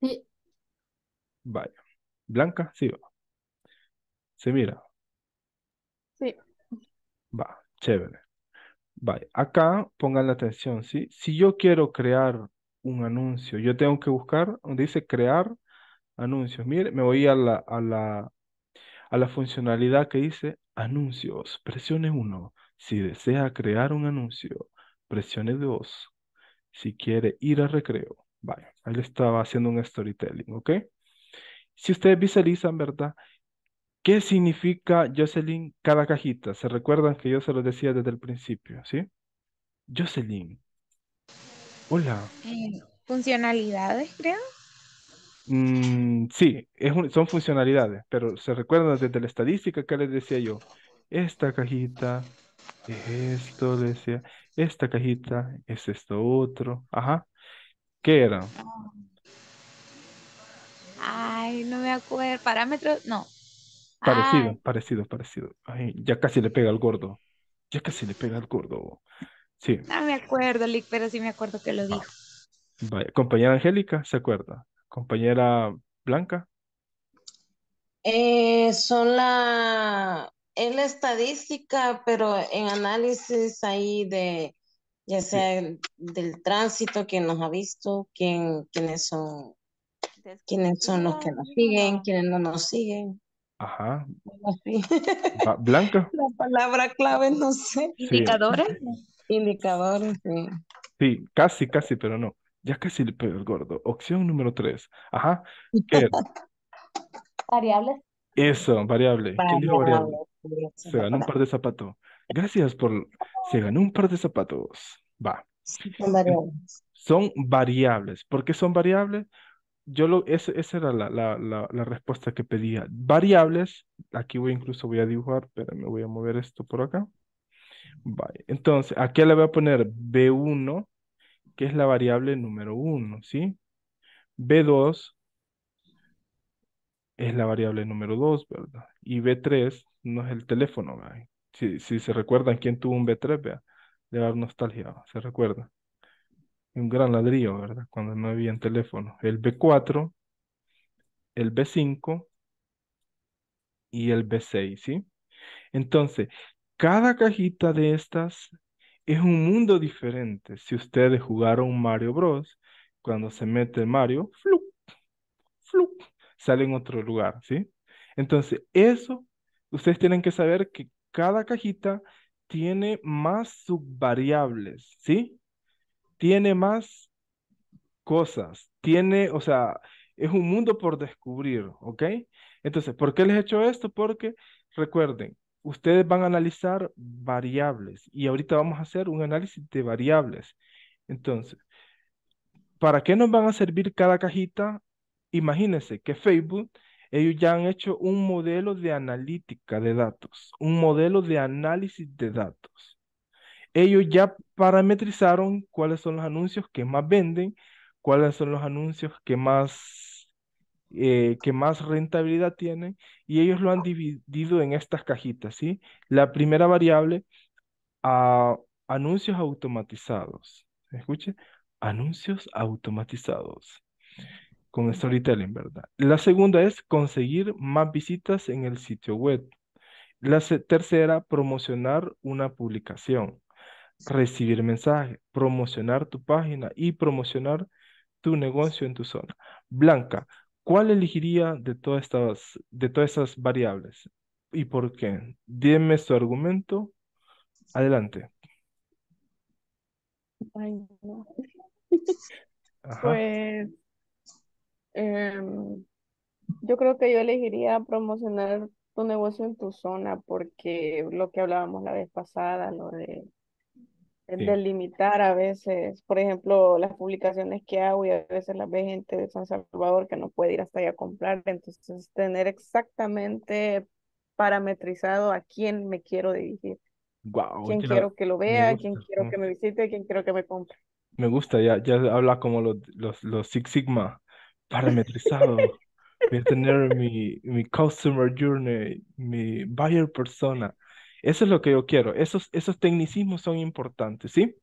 Speaker 3: Sí. Vaya. Blanca, sí Se mira. Sí. Va, chévere. Va, acá pongan la atención, ¿sí? Si yo quiero crear un anuncio, yo tengo que buscar donde dice crear anuncios. Mire, me voy a la, a la, a la funcionalidad que dice anuncios. Presione uno si desea crear un anuncio. Presione dos si quiere ir a recreo. Vaya, él estaba haciendo un storytelling, ¿ok? Si ustedes visualizan, ¿verdad? ¿Qué significa, Jocelyn, cada cajita? Se recuerdan que yo se lo decía desde el principio, ¿sí? Jocelyn. Hola.
Speaker 9: Eh, funcionalidades, creo.
Speaker 3: Mm, sí, son funcionalidades, pero se recuerdan desde la estadística que les decía yo. Esta cajita es esto, decía. Esta cajita es esto otro. Ajá. ¿Qué era? Ah.
Speaker 9: Ay, no me acuerdo. Parámetros, no.
Speaker 3: Ah. Parecido, parecido, parecido. ya casi le pega al gordo. Ya casi le pega al gordo. Sí.
Speaker 9: No ah, me acuerdo, Lick, pero sí me acuerdo que lo ah. dijo.
Speaker 3: Compañera Angélica, ¿se acuerda? Compañera Blanca.
Speaker 9: Eh, son
Speaker 5: la... Es la estadística, pero en análisis ahí de, ya sea del tránsito, quién nos ha visto, quién, quiénes son, quiénes son los que nos siguen, quiénes no nos siguen.
Speaker 1: Ajá.
Speaker 3: Blanca. *laughs*
Speaker 5: La palabra clave, no sé. ¿Indicadores?
Speaker 4: Indicadores, sí.
Speaker 3: Sí, casi, casi, pero no. Ya casi el peor gordo. Opción número tres. Ajá. ¿Qué? *laughs* Er. Variables. Eso, variable. ¿Quién dijo variable?
Speaker 4: Se ganó un par de
Speaker 3: zapatos. Gracias por... Se ganó un par de zapatos. Va. Son
Speaker 1: variables.
Speaker 3: Son variables. ¿Por qué son variables? yo lo, esa era la, respuesta que pedía. Variables, aquí voy incluso voy a dibujar, pero me voy a mover esto por acá. Entonces, aquí le voy a poner B1, que es la variable número 1, ¿sí? B2 es la variable número 2, ¿verdad? Y B3 no es el teléfono, ¿verdad? Si, se recuerdan quién tuvo un B3, vea, Le va nostalgia, ¿se recuerda? un gran ladrillo, ¿verdad? Cuando no había teléfono. El B4, el B5 y el B6, ¿sí? Entonces, cada cajita de estas es un mundo diferente. Si ustedes jugaron Mario Bros, cuando se mete Mario, flup, flup, sale en otro lugar, ¿sí? Entonces, eso, ustedes tienen que saber que cada cajita tiene más subvariables, ¿sí? tiene más cosas, tiene, o sea, es un mundo por descubrir, ¿ok? Entonces, ¿por qué les he hecho esto? Porque recuerden, ustedes van a analizar variables y ahorita vamos a hacer un análisis de variables. Entonces, ¿para qué nos van a servir cada cajita? Imagínense que Facebook, ellos ya han hecho un modelo de analítica de datos, un modelo de análisis de datos ellos ya parametrizaron cuáles son los anuncios que más venden, cuáles son los anuncios que más, eh, que más rentabilidad tienen, y ellos lo han dividido en estas cajitas, ¿sí? La primera variable, a anuncios automatizados. Escuche, anuncios automatizados con storytelling, ¿verdad? La segunda es conseguir más visitas en el sitio web. La tercera, promocionar una publicación recibir mensajes, promocionar tu página y promocionar tu negocio en tu zona. Blanca, ¿cuál elegiría de todas estas, de todas esas variables? ¿Y por qué? Dime su argumento. Adelante.
Speaker 10: *laughs*
Speaker 1: pues
Speaker 10: em, yo creo que yo elegiría promocionar tu negocio en tu zona porque lo que hablábamos la vez pasada, lo de delimitar a veces, por ejemplo, las publicaciones que hago y a veces las ve gente de San Salvador que no puede ir hasta allá a comprar, entonces tener exactamente parametrizado a quién me quiero dirigir.
Speaker 3: Wow, quién quiero que
Speaker 10: lo vea, quién quiero que me visite, quién quiero que me compre.
Speaker 3: Me gusta, ya, ya habla como los, los, los Six Sigma, parametrizado. *laughs* tener mi, mi customer journey, mi buyer persona. Eso es lo que yo quiero. Esos, esos tecnicismos son importantes, ¿sí?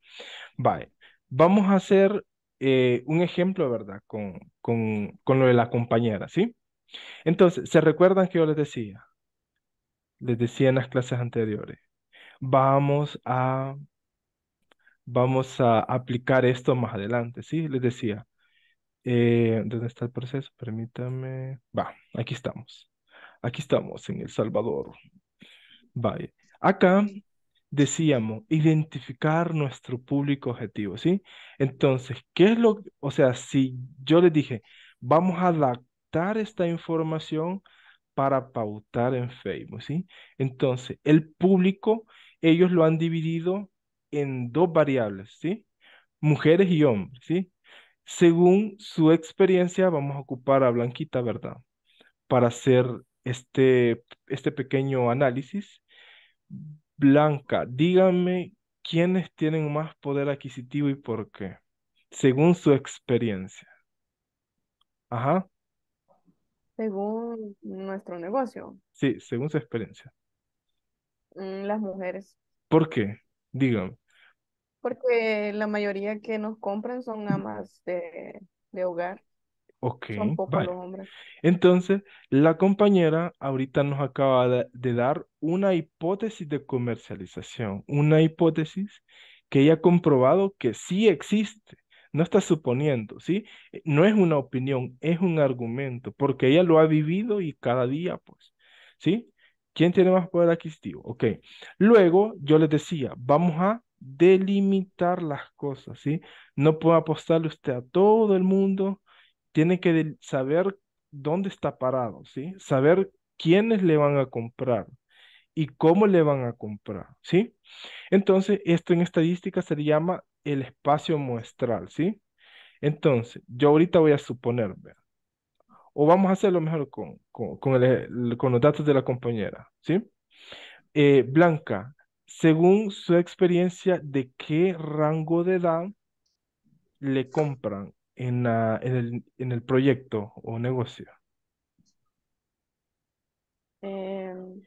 Speaker 3: Vale. Vamos a hacer eh, un ejemplo, ¿verdad? Con, lo de la compañera, ¿sí? Entonces, ¿se recuerdan que yo les decía? Les decía en las clases anteriores. Vamos a vamos a aplicar esto más adelante, ¿sí? Les decía, eh, ¿dónde está el proceso? Permítame. Va, aquí estamos. Aquí estamos, en El Salvador. Vaya. Acá decíamos identificar nuestro público objetivo, ¿sí? Entonces, ¿qué es lo, o sea, si yo les dije, vamos a adaptar esta información para pautar en Facebook, ¿sí? Entonces, el público, ellos lo han dividido en dos variables, ¿sí? Mujeres y hombres, ¿sí? Según su experiencia, vamos a ocupar a Blanquita, ¿verdad? Para hacer este, este pequeño análisis Blanca, díganme quiénes tienen más poder adquisitivo y por qué, según su experiencia. Ajá.
Speaker 10: Según nuestro negocio.
Speaker 3: Sí, según su experiencia.
Speaker 10: Mm, las mujeres.
Speaker 3: ¿Por qué? Díganme.
Speaker 10: Porque la mayoría que nos compran son amas de, de hogar.
Speaker 3: Ok, Entonces, la compañera ahorita nos acaba de, dar una hipótesis de comercialización, una hipótesis que ella ha comprobado que sí existe no está suponiendo, ¿sí? No es una opinión, es un argumento, porque ella lo ha vivido y cada día, pues, ¿sí? ¿Quién tiene más poder adquisitivo? Ok. Luego, yo les decía, vamos a delimitar las cosas, ¿sí? No puede apostarle usted a todo el mundo tiene que saber dónde está parado, ¿sí? Saber quiénes le van a comprar y cómo le van a comprar, ¿sí? Entonces, esto en estadística se llama el espacio muestral, ¿sí? Entonces, yo ahorita voy a suponer, o vamos a hacerlo mejor con, con, los datos de la compañera, ¿sí? Eh, Blanca, según su experiencia, ¿de qué rango de edad le compran en, en, el, en el proyecto o negocio?
Speaker 10: Em,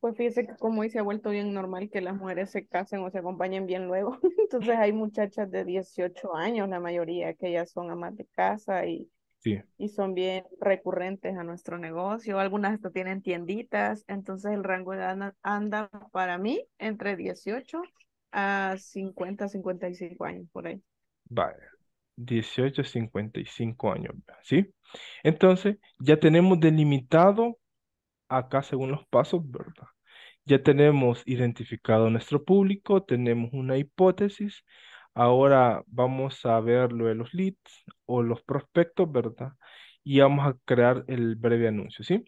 Speaker 10: pues fíjese que como hoy se ha vuelto bien normal que las mujeres se casen o se acompañen bien luego. *laughs* Entonces hay muchachas de 18 años, la mayoría, que ya son amas de casa y, y son bien recurrentes a nuestro negocio. Algunas hasta tienen tienditas. Entonces el rango de edad anda para mí entre 18 a 50, 55 años por ahí.
Speaker 3: Vale. 18 55 años, ¿sí? Entonces, ya tenemos delimitado acá según los pasos, ¿verdad? Ya tenemos identificado nuestro público, tenemos una hipótesis. Ahora vamos a ver lo de los leads o los prospectos, ¿verdad? Y vamos a crear el breve anuncio, ¿sí?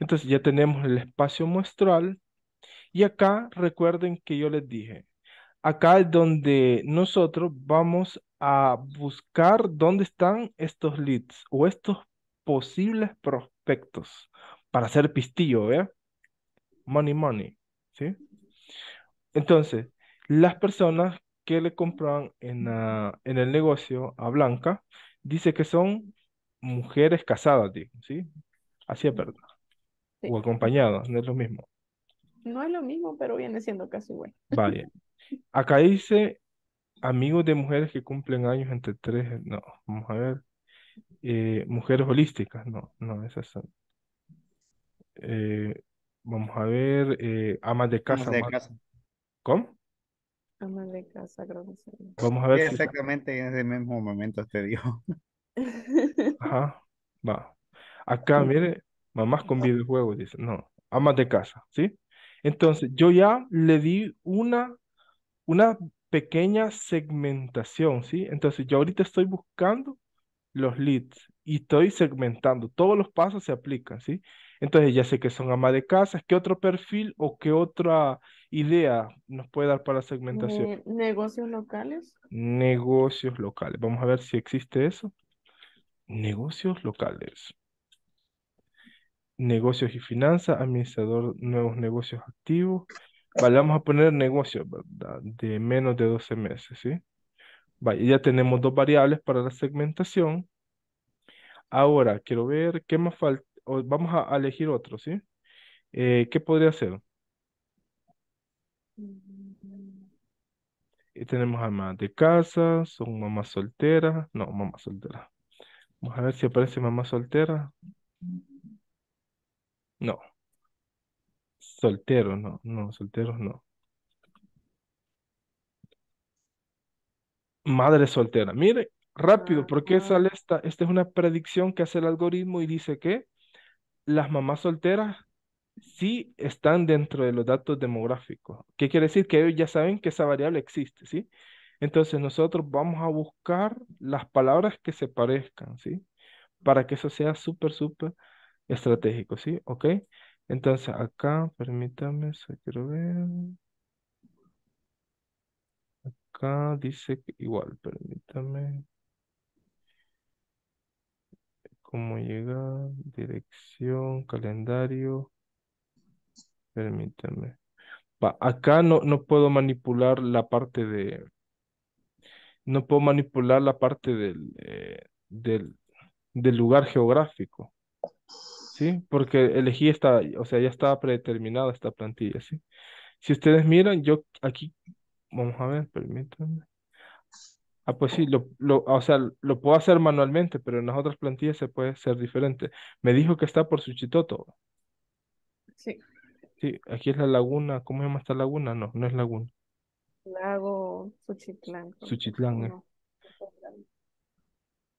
Speaker 3: Entonces ya tenemos el espacio muestral. Y acá recuerden que yo les dije, acá es donde nosotros vamos a buscar dónde están estos leads o estos posibles prospectos para hacer pistillo, ¿eh? Money, money, ¿sí? Entonces, las personas que le compran en, el negocio a Blanca, dice que son mujeres casadas, ¿sí? Así es verdad. O acompañadas, no es lo mismo.
Speaker 10: No es lo mismo, pero viene siendo casi igual.
Speaker 3: Vale. Acá dice amigos de mujeres que cumplen años entre tres. No, vamos a ver. Eh, mujeres holísticas. No, no, esas son. Eh, vamos a ver. Eh, amas de casa. ¿Cómo?
Speaker 10: Amas de casa, creo Vamos a ver.
Speaker 3: exactamente en ese mismo momento te dio. *laughs* Ajá, va. Acá, mire, mamás con videojuegos, dice. No, amas de casa, ¿sí? Entonces, yo ya le di una una pequeña segmentación, ¿sí? Entonces yo ahorita estoy buscando los leads y estoy segmentando. Todos los pasos se aplican, ¿sí? Entonces ya sé que son ama de casa, ¿qué otro perfil o qué otra idea nos puede dar para la segmentación?
Speaker 10: Negocios locales.
Speaker 3: Negocios locales. Vamos a ver si existe eso. Negocios locales. Negocios y finanzas, administrador nuevos negocios activos, Vale, vamos a poner negocio, ¿verdad? De menos de 12 meses, ¿sí? Vale, ya tenemos dos variables para la segmentación. Ahora, quiero ver qué más falta. Vamos a elegir otro, ¿sí? Eh, ¿Qué podría ser? Y tenemos más de casa, son mamás solteras. No, mamá soltera. Vamos a ver si aparece mamá soltera. No. Solteros, no, no, solteros no. Madre soltera. Mire, rápido, porque sale esta? Esta es una predicción que hace el algoritmo y dice que las mamás solteras sí están dentro de los datos demográficos. ¿Qué quiere decir? Que ellos ya saben que esa variable existe, ¿sí? Entonces nosotros vamos a buscar las palabras que se parezcan, ¿sí? Para que eso sea súper, súper estratégico, ¿sí? ¿Ok? Entonces acá, permítame, se quiero ver. Acá dice que igual, permítame. Cómo llegar, dirección, calendario. Permítame. acá no, no puedo manipular la parte de... No puedo manipular la parte del, eh, del, del lugar geográfico. ¿sí? Porque elegí esta, o sea, ya estaba predeterminada esta plantilla, ¿sí? Si ustedes miran, yo aquí, vamos a ver, permítanme. Ah, pues sí, lo, lo, o sea, lo puedo hacer manualmente, pero en las otras plantillas se puede hacer diferente. Me dijo que está por Suchitoto. Sí. Sí, aquí es la laguna, ¿cómo se llama esta laguna? No, no es laguna.
Speaker 10: Lago Suchitlán. Suchitlán, eh.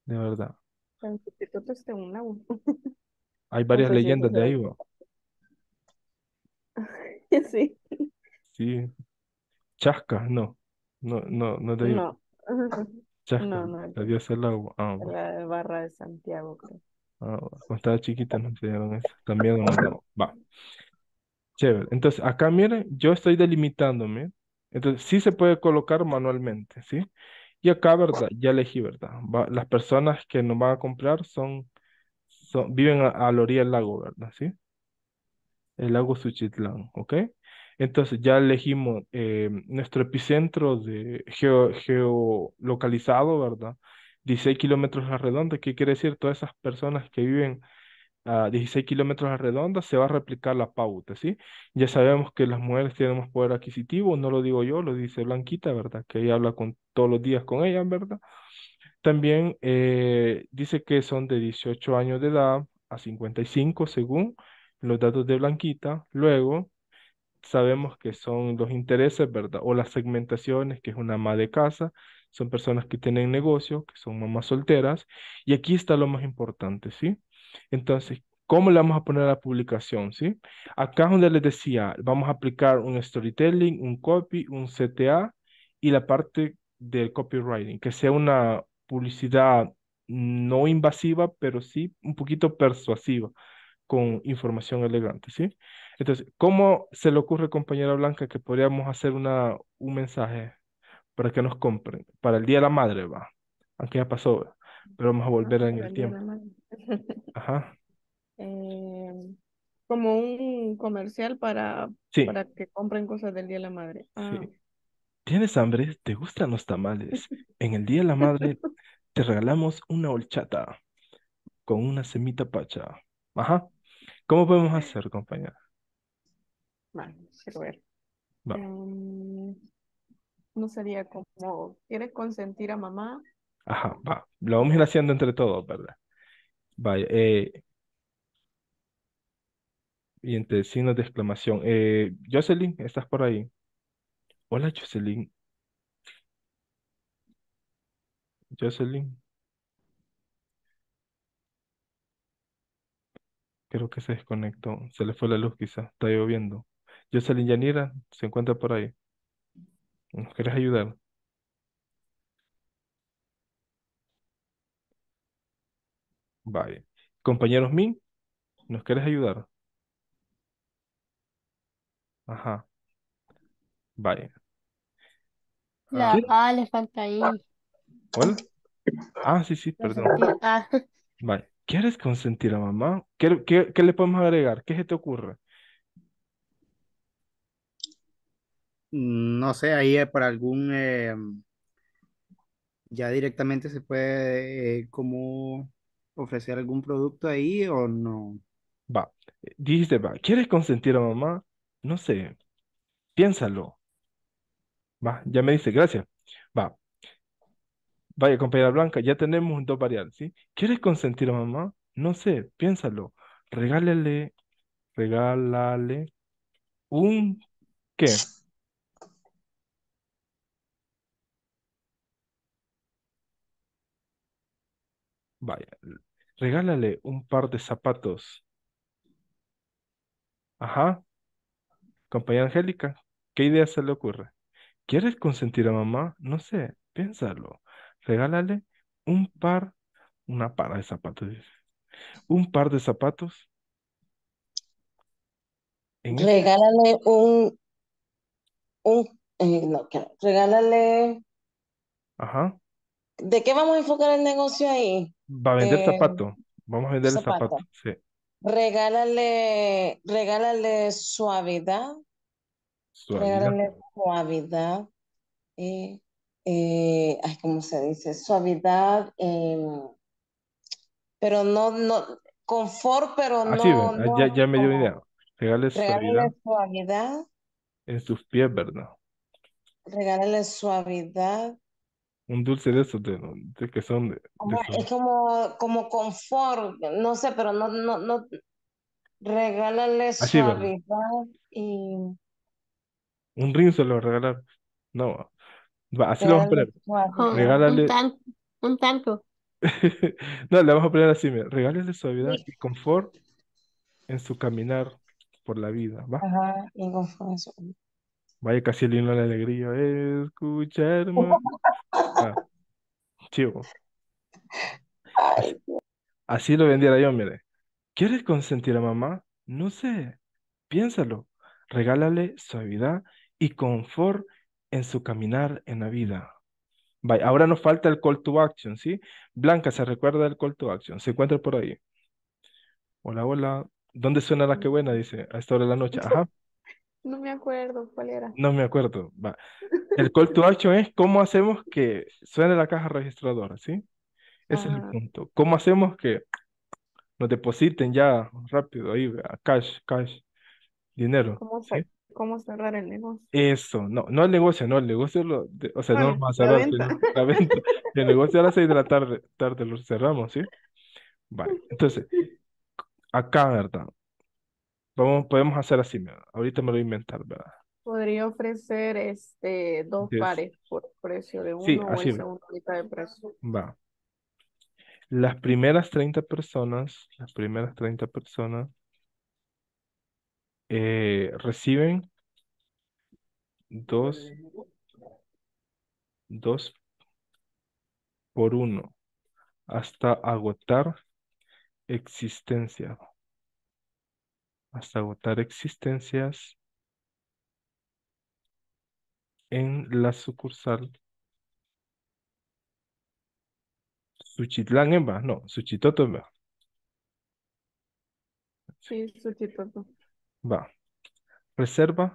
Speaker 10: De verdad. Suchitoto un lago. *laughs*
Speaker 3: Hay varias leyendas de ahí, ¿no?
Speaker 10: *laughs* Sí.
Speaker 3: Sí. Chasca, no. No, no, no te digo.
Speaker 10: Chasca, No, no. la
Speaker 3: diosa del agua.
Speaker 10: La barra de Santiago,
Speaker 3: Ah, Cuando estaba chiquita nos dieron eso. También no, Va. Chévere. Entonces, acá miren, yo estoy delimitándome. Entonces, sí se puede colocar manualmente, ¿sí? Y acá, ¿verdad? Ya elegí, ¿verdad? las personas que nos van a comprar son viven a, a, la orilla del lago, ¿verdad? ¿Sí? El lago Suchitlán, ¿ok? Entonces ya elegimos eh, nuestro epicentro de geo, geolocalizado, ¿verdad? 16 kilómetros a la redonda, ¿qué quiere decir? Todas esas personas que viven a 16 kilómetros a la redonda, se va a replicar la pauta, ¿sí? Ya sabemos que las mujeres tienen poder adquisitivo, no lo digo yo, lo dice Blanquita, ¿verdad? Que ella habla con, todos los días con ella, ¿verdad? También eh, dice que son de 18 años de edad a 55 según los datos de Blanquita. Luego sabemos que son los intereses, ¿verdad? O las segmentaciones, que es una ama de casa, son personas que tienen negocio, que son mamás solteras. Y aquí está lo más importante, ¿sí? Entonces, ¿Cómo le vamos a poner a la publicación? ¿sí? Acá es donde les decía, vamos a aplicar un storytelling, un copy, un CTA y la parte del copywriting, que sea una, publicidad no invasiva, pero sí un poquito persuasiva con información elegante, ¿sí? Entonces, ¿cómo se le ocurre, compañera Blanca, que podríamos hacer una, un mensaje para que nos compren? Para el Día de la Madre, va. Aunque ya pasó, pero vamos a ah, volver en el tiempo.
Speaker 10: *laughs* Ajá. Eh, como un comercial
Speaker 3: para, para
Speaker 10: que compren cosas del Día de la Madre. Ah,
Speaker 3: ¿Tienes hambre? ¿Te gustan los tamales? En el Día de la Madre te regalamos una olchata con una semita pacha. Ajá. ¿Cómo podemos hacer, compañera?
Speaker 10: Bueno, quiero ver. Em, no sería como, ¿quieres consentir a mamá?
Speaker 3: Ajá, va. Lo vamos a ir haciendo entre todos, ¿verdad? Vaya. Eh. y entre signos de exclamación. Eh, Jocelyn, ¿estás por ahí? Hola, Jocelyn. Jocelyn, creo que se desconectó. Se le fue la luz quizá. Está lloviendo. Jocelyn Yanira se encuentra por ahí. ¿Nos quieres ayudar? Vaya. Compañeros Min, ¿nos quieres ayudar? Ajá. Vale.
Speaker 7: La ah, falta
Speaker 3: ¿Cuál? Ah, sí, sí, perdón. Ah. Vale. ¿Quieres consentir a mamá? ¿Qué, qué, le podemos agregar? ¿Qué se te ocurre? Mm, no sé, ahí eh, para algún... Em,
Speaker 2: ya directamente se puede eh, como ofrecer
Speaker 3: algún producto ahí o no. Va, dice va, ¿quieres consentir a mamá? No sé, piénsalo. Va, ya me dice, gracias. Va. Vaya, compañera Blanca, ya tenemos dos variables, ¿sí? ¿Quieres consentir a mamá? No sé, piénsalo. Regálale, regálale un ¿qué? Vaya, regálale un par de zapatos. Ajá. Compañera Angélica, ¿qué idea se le ocurre? ¿Quieres consentir a mamá? No sé, piénsalo. Regálale un par, una para de zapatos, Un par de zapatos.
Speaker 5: regálale un, un, eh, regálale. Ajá. ¿De qué vamos a enfocar el negocio ahí?
Speaker 3: Va a vender zapatos. Eh, zapato. Vamos a vender zapato. zapato. Sí.
Speaker 5: Regálale, regálale suavidad
Speaker 3: Suavidad.
Speaker 5: suavidad eh, eh, ay, ¿cómo se dice? Suavidad, eh, pero no, no, confort, pero no. ya, ya me dio
Speaker 3: idea. Regale suavidad,
Speaker 5: suavidad.
Speaker 3: En sus pies, ¿verdad?
Speaker 5: Regálale suavidad.
Speaker 3: Un dulce de esos, de, de que son.
Speaker 5: es como, confort, no sé, pero no, no, no. Regálale suavidad
Speaker 7: y.
Speaker 3: Un rinzo lo a regalar. No. Va, así lo vamos a poner.
Speaker 7: Oh, Regálale. Un, tanto.
Speaker 3: *laughs* no, le vamos a poner así, mira. Regálale suavidad y confort en su caminar por la vida. ¿va? Ajá,
Speaker 1: y confort en su
Speaker 3: Vaya casi el hilo de la alegría. Escucharme. hermano. *laughs* chivo. Así, así lo vendiera yo, mire. ¿Quieres consentir a mamá? No sé. Piénsalo. Regálale suavidad y confort en su caminar en la vida. Bye. Ahora nos falta el call to action, ¿sí? Blanca, ¿se recuerda del call to action? ¿Se encuentra por ahí? Hola, hola. ¿Dónde suena la que mm. buena? Dice, a esta hora de la noche. Ajá. *laughs*
Speaker 10: No me acuerdo, ¿cuál era?
Speaker 3: No me acuerdo. Va. El call to *laughs* action es cómo hacemos que suene la caja registradora, ¿sí? Ese es el punto. ¿Cómo hacemos que nos depositen ya rápido ahí, cash, cash, dinero? ¿Cómo,
Speaker 10: ¿sí? cómo cerrar el negocio.
Speaker 3: Eso, no, no el negocio, no, el negocio, o sea, no más cerrar la, *laughs* El negocio a las 6 de la tarde, tarde lo cerramos, ¿sí? Vale, entonces, acá, ¿verdad? Vamos, podemos hacer así, ahorita me lo voy a inventar, ¿verdad?
Speaker 10: Podría ofrecer este, dos pares por precio de uno sí, o así de precio.
Speaker 3: Va. Las primeras 30 personas, las primeras 30 personas eh, reciben dos, dos por uno hasta agotar existencia. Hasta agotar existencias en la sucursal Suchitlán, va? No, Suchitoto, ¿emba?
Speaker 1: Sí, Suchitoto.
Speaker 3: Va. Reserva.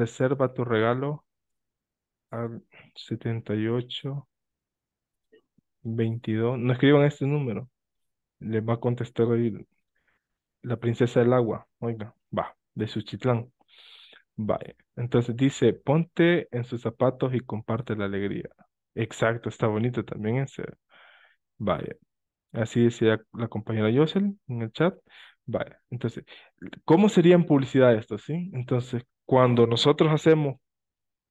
Speaker 3: Reserva tu regalo al 78 22. No escriban este número. Les va a contestar la princesa del agua. Oiga, va, de Suchitlán. Vaya. Entonces dice, ponte en sus zapatos y comparte la alegría. Exacto, está bonito también ese. Vaya. Así decía la compañera Yosel en el chat. Vale, entonces, ¿cómo sería en publicidad esto, sí? Entonces, cuando nosotros hacemos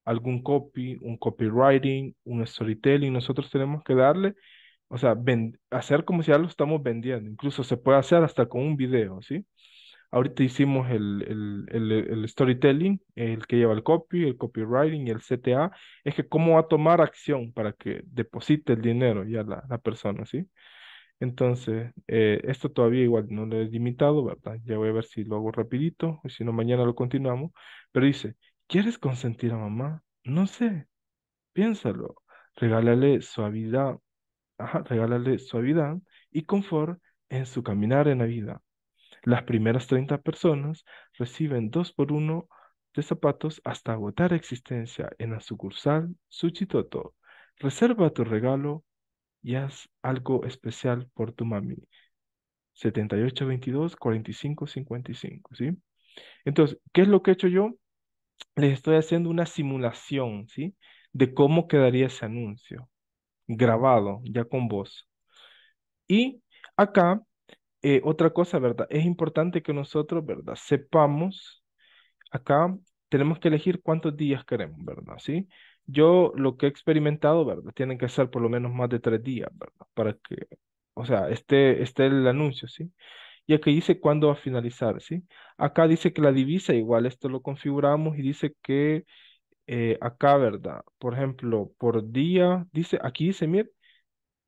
Speaker 3: algún copy, un copywriting, un storytelling, nosotros tenemos que darle, o sea, hacer como si ya lo estamos vendiendo. Incluso se puede hacer hasta con un video, ¿sí? Ahorita hicimos el, el, el, el storytelling, el que lleva el copy, el copywriting y el CTA. Es que cómo va a tomar acción para que deposite el dinero ya la, la persona, ¿sí? Entonces, eh, esto todavía igual no lo he limitado, ¿verdad? Ya voy a ver si lo hago rapidito, y si no, mañana lo continuamos. Pero dice, ¿quieres consentir a mamá? No sé, piénsalo. Regálale suavidad, regálale suavidad y confort en su caminar en la vida. Las primeras 30 personas reciben dos por uno de zapatos hasta agotar existencia en la sucursal Suchitoto. Reserva tu regalo y haz algo especial por tu mami. cinco, cincuenta y cinco, ¿sí? Entonces, ¿qué es lo que he hecho yo? Les estoy haciendo una simulación, ¿sí? De cómo quedaría ese anuncio, grabado, ya con voz. Y acá, eh, otra cosa, ¿verdad? Es importante que nosotros, ¿verdad? Sepamos, acá tenemos que elegir cuántos días queremos, ¿verdad? ¿Sí? Yo lo que he experimentado, ¿verdad? Tienen que ser por lo menos más de tres días, ¿verdad? Para que, o sea, esté, esté el anuncio, ¿sí? Y aquí dice cuándo va a finalizar, ¿sí? Acá dice que la divisa, igual esto lo configuramos y dice que eh, acá, ¿verdad? Por ejemplo, por día, dice, aquí dice, mira,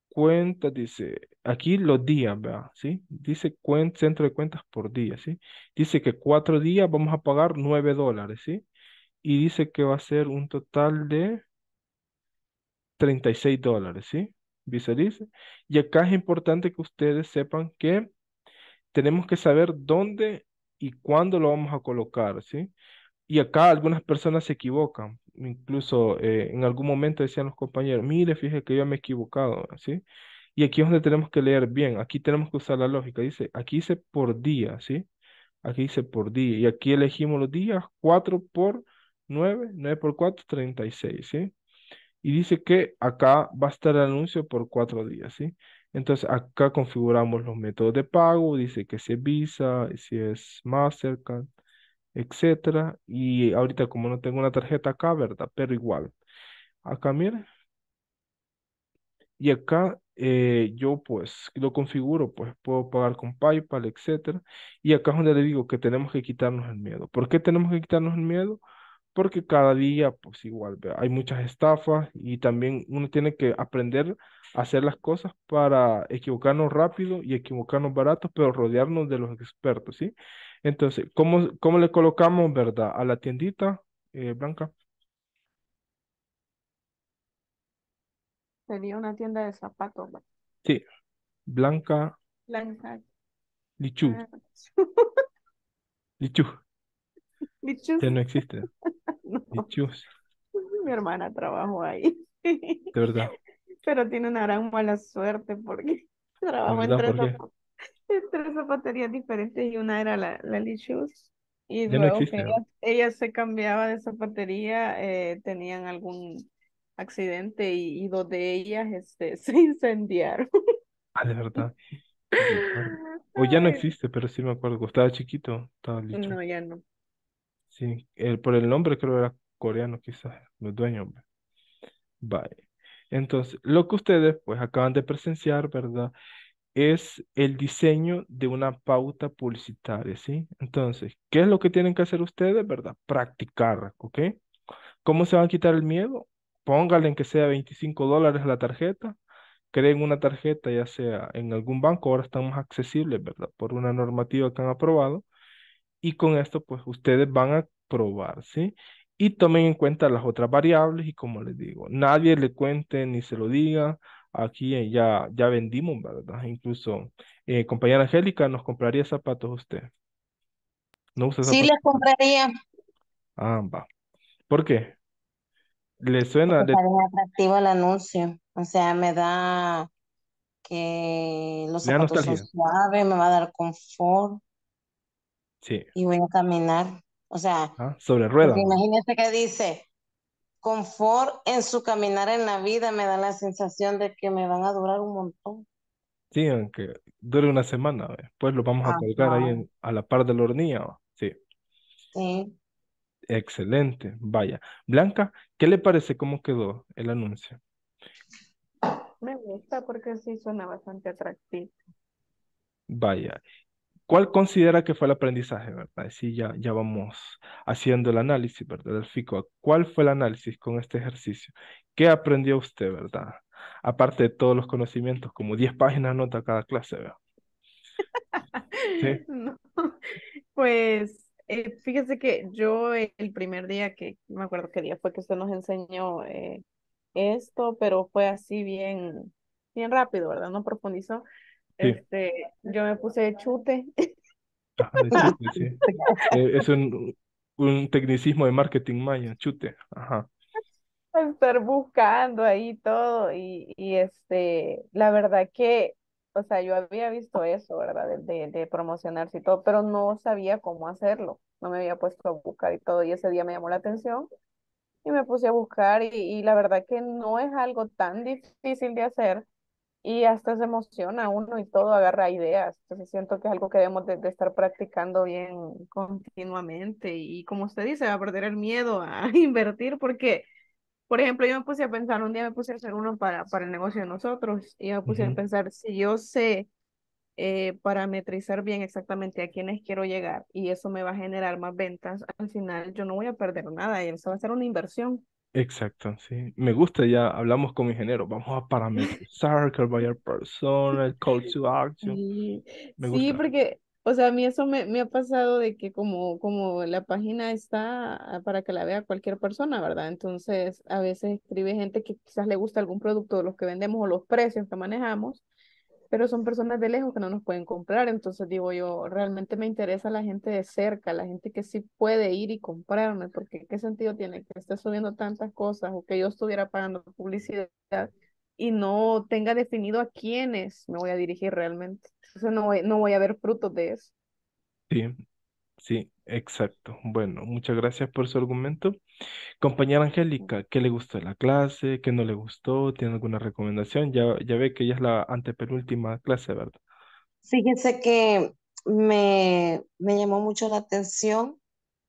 Speaker 3: cuenta, dice, aquí los días, ¿verdad? ¿Sí? Dice centro de cuentas por día, ¿sí? Dice que cuatro días vamos a pagar nueve dólares, ¿sí? y dice que va a ser un total de 36 dólares, ¿sí? Dice. Y acá es importante que ustedes sepan que tenemos que saber dónde y cuándo lo vamos a colocar, ¿sí? Y acá algunas personas se equivocan. Incluso eh, en algún momento decían los compañeros, mire, fíjese que yo me he equivocado, ¿sí? Y aquí es donde tenemos que leer bien. Aquí tenemos que usar la lógica. Dice, aquí dice por día, ¿sí? Aquí dice por día. Y aquí elegimos los días 4 por 9, 9 por 4, 36, ¿sí? Y dice que acá va a estar el anuncio por 4 días, ¿sí? Entonces acá configuramos los métodos de pago, dice que si es Visa, si es Mastercard, etcétera. Y ahorita como no tengo una tarjeta acá, ¿verdad? Pero igual. Acá miren. Y acá eh, yo pues lo configuro, pues puedo pagar con PayPal, etcétera. Y acá es donde le digo que tenemos que quitarnos el miedo. ¿Por qué tenemos que quitarnos el miedo? porque cada día, pues igual, hay muchas estafas y también uno tiene que aprender a hacer las cosas para equivocarnos rápido y equivocarnos barato, pero rodearnos de los expertos, ¿sí? Entonces, ¿cómo, cómo le colocamos, verdad, a la tiendita, eh, Blanca?
Speaker 10: Sería una tienda de zapatos. ¿verdad?
Speaker 3: Sí, Blanca. Blanca. Lichu. Ah. *laughs* Lichu no existe. *laughs*
Speaker 10: Mi hermana trabajó ahí.
Speaker 3: De verdad.
Speaker 10: *laughs* Pero tiene una gran mala suerte porque *laughs* trabajó en tres zapaterías diferentes y una era la, la Lichus. Y ella, se cambiaba de zapatería, eh, tenían algún accidente y, dos de ellas este, se incendiaron.
Speaker 3: Ah, de verdad. O pues ya no existe, pero sí me acuerdo. Estaba chiquito, estaba
Speaker 10: No, ya no.
Speaker 3: Sí, el, por el nombre creo que era coreano quizás, los dueño. Vale. Entonces, lo que ustedes pues acaban de presenciar, ¿verdad? Es el diseño de una pauta publicitaria, ¿sí? Entonces, ¿qué es lo que tienen que hacer ustedes, ¿verdad? Practicar, ¿ok? ¿Cómo se van a quitar el miedo? Pónganle en que sea 25 dólares la tarjeta, creen una tarjeta ya sea en algún banco, ahora estamos accesibles, ¿verdad? Por una normativa que han aprobado y con esto pues ustedes van a probar, ¿sí? Y tomen en cuenta las otras variables y como les digo, nadie le cuente ni se lo diga, aquí eh, ya, ya vendimos, ¿verdad? Incluso, eh, compañera Angélica, ¿nos compraría zapatos usted? Sí, les
Speaker 5: compraría.
Speaker 3: Ah, va. ¿Por qué? ¿Le suena?
Speaker 5: atractivo el anuncio. O sea, me da que los zapatos son suaves, me va a dar confort. Y voy a caminar. O sea,
Speaker 3: ah, sobre ruedas.
Speaker 5: Imagínese que dice, confort en su caminar en la vida me da la sensación de que me van a durar un montón.
Speaker 3: Sí, aunque dure una semana, después pues lo vamos a colocar ahí a la par de la hornilla. Sí. Sí. Excelente, vaya. Blanca, ¿qué le parece cómo quedó el anuncio?
Speaker 10: Me gusta porque sí suena bastante atractivo.
Speaker 3: Vaya, ¿Cuál considera que fue el aprendizaje, verdad? Si ya, ya vamos haciendo el análisis, ¿verdad? Del FICO. ¿Cuál fue el análisis con este ejercicio? ¿Qué aprendió usted, verdad? Aparte de todos los conocimientos, como 10 páginas nota cada clase, ¿verdad? *laughs*
Speaker 10: pues eh, fíjese que yo el primer día que, me acuerdo qué día fue que usted nos enseñó eh, esto, pero fue así bien, bien rápido, ¿verdad? No profundizó. Este, yo me puse chute.
Speaker 3: Ah, de chute *laughs* eh, es un, un, tecnicismo de marketing maya, chute. Ajá.
Speaker 10: Estar buscando ahí todo y, y este, la verdad que, o sea, yo había visto eso, ¿verdad? De, de, promocionarse y todo, pero no sabía cómo hacerlo. No me había puesto a buscar y todo y ese día me llamó la atención y me puse a buscar y, y la verdad que no es algo tan difícil de hacer y hasta se emociona uno y todo agarra ideas. Entonces siento que es algo que debemos de, estar practicando bien continuamente y como usted dice, va a perder el miedo a *laughs* invertir porque, por ejemplo, yo me puse a pensar, un día me puse a hacer uno para, para el negocio de nosotros y me puse a pensar, si yo sé eh, parametrizar bien exactamente a quiénes quiero llegar y eso me va a generar más ventas, al final yo no voy a perder nada y eso va a ser una inversión.
Speaker 3: Exacto, sí. Me gusta, ya hablamos con ingeniero. Vamos a parametrizar, vaya persona, call *laughs* to action. Sí,
Speaker 10: porque, o sea, a mí eso me, ha pasado de que como, como la página está ah, para que la vea cualquier persona, ¿verdad? Entonces, a veces escribe gente que quizás le gusta algún producto de los que vendemos o los precios que manejamos pero son personas de lejos que no nos pueden comprar. Entonces digo yo, realmente me interesa la gente de cerca, la gente que sí puede ir y comprarme, porque qué sentido tiene que esté subiendo tantas cosas o que yo estuviera pagando publicidad y no tenga definido a quiénes me voy a dirigir realmente. Entonces no no voy a ver frutos de eso.
Speaker 3: Sí, sí, exacto. Bueno, muchas gracias por su argumento. Compañera Angélica, ¿qué le gustó de la clase? ¿Qué no le gustó? ¿Tiene alguna recomendación? Ya, ya ve que ella es la antepenúltima clase, ¿verdad?
Speaker 5: Fíjense que me, me llamó mucho la atención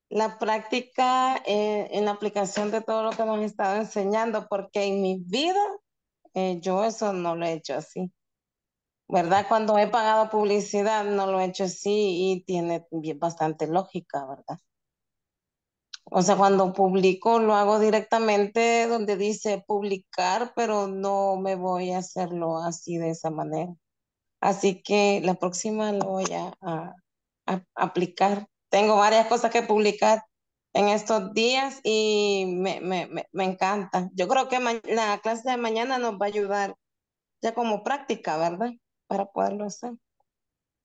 Speaker 5: la práctica eh, en la aplicación de todo lo que hemos estado enseñando, porque en mi vida eh, yo eso no lo he hecho así. ¿Verdad? Cuando he pagado publicidad no lo he hecho así y tiene bastante lógica, ¿verdad? O sea, cuando publico lo hago directamente donde dice publicar, pero no me voy a hacerlo así de esa manera. Así que la próxima lo voy a, aplicar. Tengo varias cosas que publicar en estos días y me, me, encanta. Yo creo que la clase de mañana nos va a ayudar ya como práctica, ¿verdad? Para poderlo
Speaker 10: hacer.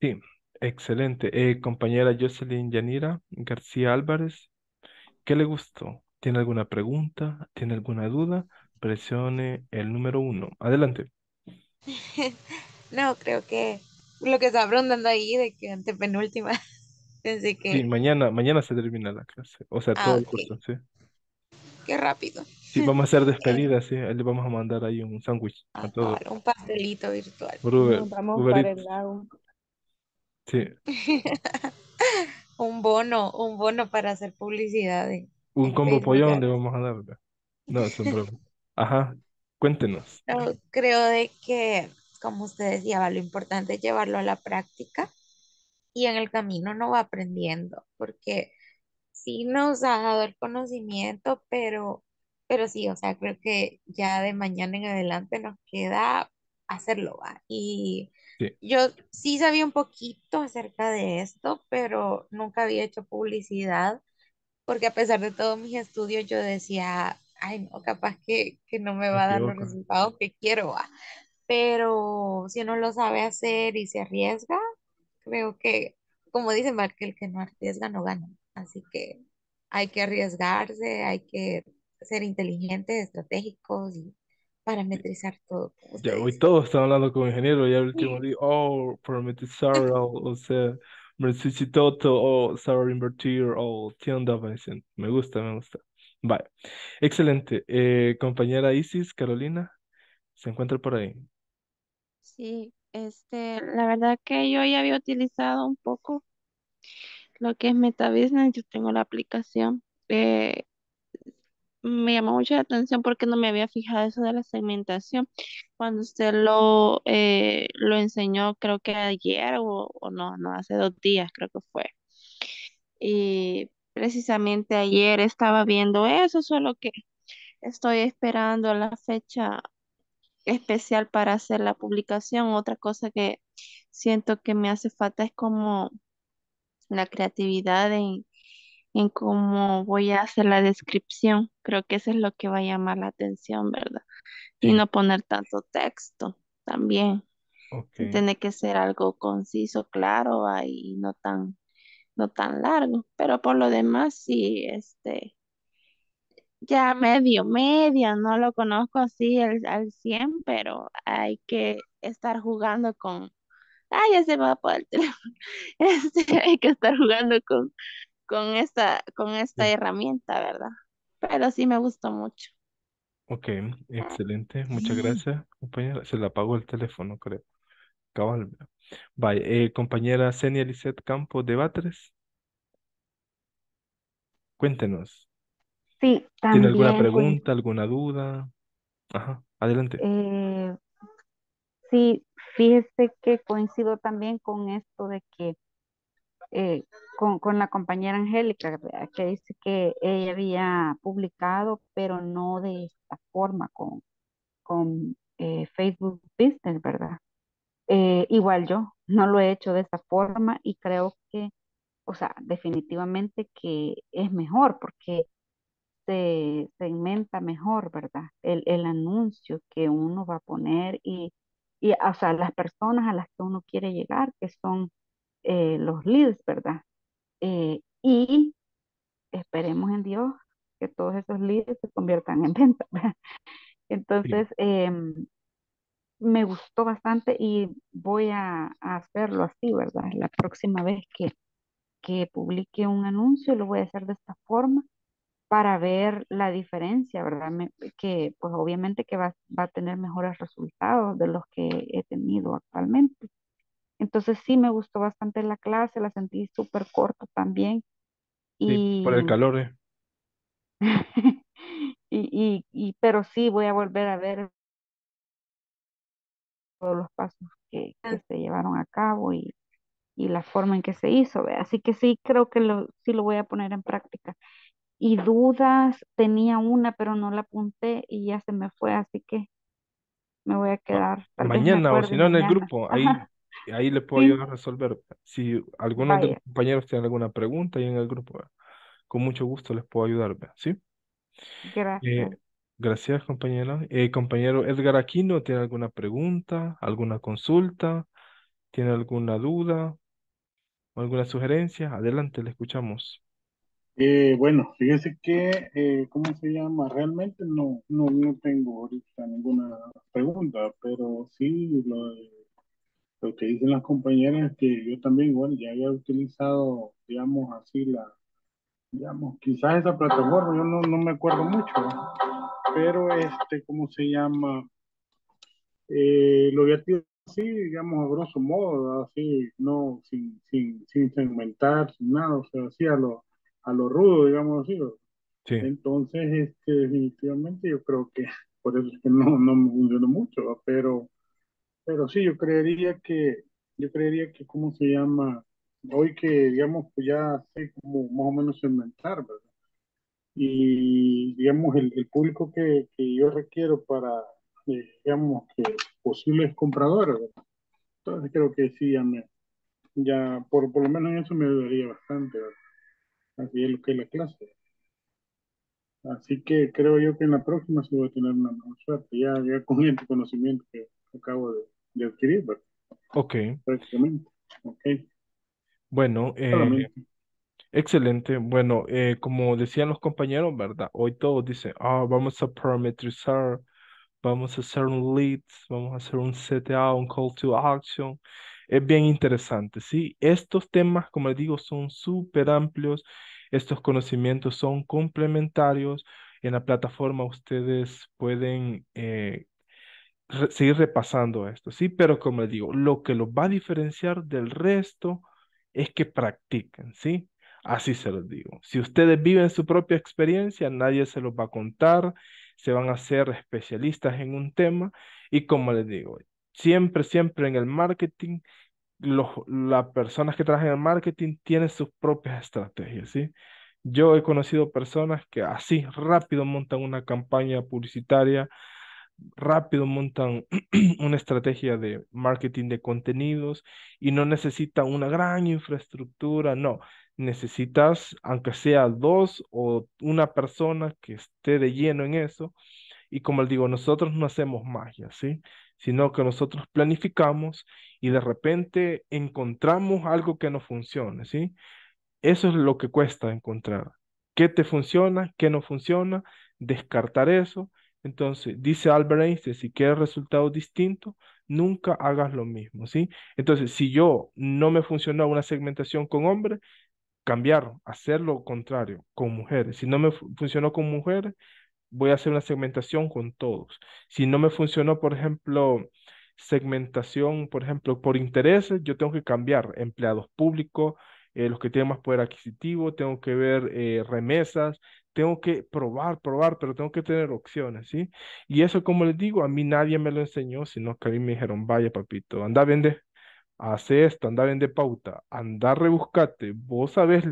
Speaker 3: Sí, excelente. Eh, compañera Jocelyn Yanira García Álvarez, ¿Qué le gustó? ¿Tiene alguna pregunta? ¿Tiene alguna duda? Presione el número uno. Adelante.
Speaker 9: *laughs* no, creo que lo que está preguntando ahí de que antepenúltima. Pensé *laughs* que. Sí,
Speaker 3: mañana, mañana se termina la clase. O sea, todo ah, el curso, sí. Qué rápido. Sí, vamos a hacer *laughs* despedidas, sí. Le vamos a mandar ahí un sándwich a ah, todos.
Speaker 9: Un pastelito virtual. vamos para el Sí un bono, un bono para hacer publicidad.
Speaker 3: un combo pollo donde vamos a dar. No, es un problema *laughs* Ajá, cuéntenos.
Speaker 9: creo de que, como usted decía, lo importante es llevarlo a la práctica y en el camino no va aprendiendo, porque sí nos ha dado el conocimiento, pero, pero sí, o sea, creo que ya de mañana en adelante nos queda hacerlo, ¿va? Y yo sí sabía un poquito acerca de esto, pero nunca había hecho publicidad, porque a pesar de todos mis estudios yo decía, ay no, capaz que, que no me va a dar los resultados que quiero. Ah". Pero si uno lo sabe hacer y se arriesga, creo que, como dicen, que el que no arriesga no gana. Así que hay que arriesgarse, hay que ser inteligentes, estratégicos y parametrizar todo.
Speaker 3: Pues, ya, hoy todos estaba hablando con ingeniero y el último día, oh, parametrizar, *laughs* oh, o, sea, todo o oh, saber invertir, o oh, tienda, me gusta, me gusta. Vale, excelente. Eh, compañera Isis, Carolina, ¿se encuentra por ahí?
Speaker 6: Sí, este, la verdad que yo ya había utilizado un poco lo que es MetaBusiness, yo tengo la aplicación. Eh, me llamó mucho la atención porque no me había fijado eso de la segmentación. Cuando usted lo, eh, lo enseñó, creo que ayer o, o, no, no, hace dos días creo que fue. Y precisamente ayer estaba viendo eso, solo que estoy esperando la fecha especial para hacer la publicación. Otra cosa que siento que me hace falta es como la creatividad en en cómo voy a hacer la descripción. Creo que eso es lo que va a llamar la atención, ¿verdad? Y no poner tanto texto también. Tiene que ser algo conciso, claro, y no tan, no tan largo. Pero por lo demás, sí, este, ya medio, medio, no lo conozco así al, al 100, pero hay que estar jugando con, ah, ya se va a poder el *laughs* teléfono, este, hay que estar jugando con, con esta, con esta herramienta, ¿verdad? Pero sí me gustó mucho.
Speaker 3: Ok, excelente. Muchas gracias, compañera. Se le apagó el teléfono, creo. Cabal. bye eh, compañera Senia Lisette Campos de Batres. Cuéntenos.
Speaker 1: Sí,
Speaker 8: también. ¿Tiene alguna pues, pregunta,
Speaker 3: alguna duda? Ajá, adelante.
Speaker 8: Eh, sí, fíjese que coincido también con esto de que eh, con, con, la compañera Angélica, que dice que ella había publicado, pero no de esta forma, con, con eh, Facebook Business, ¿verdad? Eh, igual yo, *laughs* no lo he hecho de esta forma y creo que, o sea, definitivamente que es mejor porque se segmenta mejor, ¿verdad? El, el anuncio que uno va a poner y, y, o sea, las personas a las que uno quiere llegar, que son eh, los leads, ¿verdad? Eh, y esperemos en Dios que todos esos leads se conviertan en *laughs* ventas. Entonces, em, me gustó bastante y voy a, hacerlo así, ¿verdad? La próxima vez que, que publique un anuncio lo voy a hacer de esta forma para ver la diferencia, ¿verdad? que pues obviamente que va, va, a tener mejores resultados de los que he tenido actualmente. Entonces sí me gustó bastante la clase, la sentí súper corta también. Y, por el calor, ¿eh? *laughs* y, y, y, pero sí voy a volver a ver todos los pasos que, ah. se llevaron a cabo y, la forma en que se hizo, ¿ve? Así que sí, creo que lo, sí lo voy a poner en práctica. Y dudas, tenía una, pero no la apunté y ya se me fue, así que me voy a ah, quedar.
Speaker 3: mañana, o si no, en el grupo, ahí, ahí les puedo ayudar a resolver. Si algunos de los compañeros tienen alguna pregunta ahí en el grupo, con mucho gusto les puedo ayudar, ¿sí? Eh, gracias. gracias, compañera. Eh, compañero Edgar Aquino, ¿tiene alguna pregunta, alguna consulta? ¿Tiene alguna duda o alguna sugerencia? Adelante, le escuchamos.
Speaker 1: Eh, bueno, fíjese que, eh, ¿cómo se llama? Realmente no, no, no tengo ahorita ninguna pregunta, pero sí lo lo que dicen las compañeras es que yo también, bueno, ya había utilizado, digamos así, la, digamos, quizás esa plataforma, yo no, no me acuerdo mucho, pero este, ¿cómo se llama? Eh, lo había tirado así, digamos, a grosso modo, así, no, sin, segmentar, sin nada, o sea, así a lo, a lo rudo, digamos así. Sí. Entonces, este, definitivamente yo creo que *laughs* por eso es que no, no me funcionó mucho, pero pero sí, yo creería que, yo creería que, ¿cómo se llama? Hoy que, digamos, pues ya sé como más o menos inventar, ¿verdad? Y, digamos, el, el público que, que, yo requiero para, eh, digamos, que posibles compradores, ¿verdad? Entonces creo que sí, ya me, ya, por, por lo menos eso me ayudaría bastante, ¿verdad? Así es lo que es la clase. Así que creo yo que en la próxima se voy a tener una suerte, ya, ya con el este conocimiento que acabo de, adquirir, ¿verdad?
Speaker 3: Ok. Bueno, eh, excelente. Bueno, eh, como decían los compañeros, ¿verdad? Hoy todos dicen, ah, vamos a parametrizar, vamos a hacer un lead, vamos a hacer un CTA, un call to action. Es bien interesante, ¿sí? Estos temas, como les digo, son súper amplios. Estos conocimientos son complementarios. En la plataforma ustedes pueden eh, seguir repasando esto, ¿sí? Pero como les digo, lo que los va a diferenciar del resto es que practiquen, ¿sí? Así se los digo. Si ustedes viven su propia experiencia, nadie se los va a contar, se van a hacer especialistas en un tema y como les digo, siempre, siempre en el marketing, los, las personas que trabajan en el marketing tienen sus propias estrategias, ¿sí? Yo he conocido personas que así rápido montan una campaña publicitaria rápido montan *clears throat* una estrategia de marketing de contenidos y no necesita una gran infraestructura, no, necesitas aunque sea dos o una persona que esté de lleno en eso. Y como les digo, nosotros no hacemos magia, ¿sí? Sino que nosotros planificamos y de repente encontramos algo que no funcione, ¿sí? Eso es lo que cuesta encontrar. ¿Qué te funciona? ¿Qué no funciona? Descartar eso entonces, dice Albert Einstein, si quieres resultados distintos, nunca hagas lo mismo, ¿sí? Entonces, si yo no me funcionó una segmentación con hombres, cambiar, hacer lo contrario con mujeres. Si no me funcionó con mujeres, voy a hacer una segmentación con todos. Si no me funcionó, por ejemplo, segmentación, por ejemplo, por intereses, yo tengo que cambiar empleados públicos, eh, los que tienen más poder adquisitivo, tengo que ver eh, remesas, tengo que probar, probar, pero tengo que tener opciones, ¿sí? Y eso, como les digo, a mí nadie me lo enseñó, sino que a mí me dijeron, vaya papito, anda vende, hace esto, anda vende pauta, anda rebuscate vos sabés,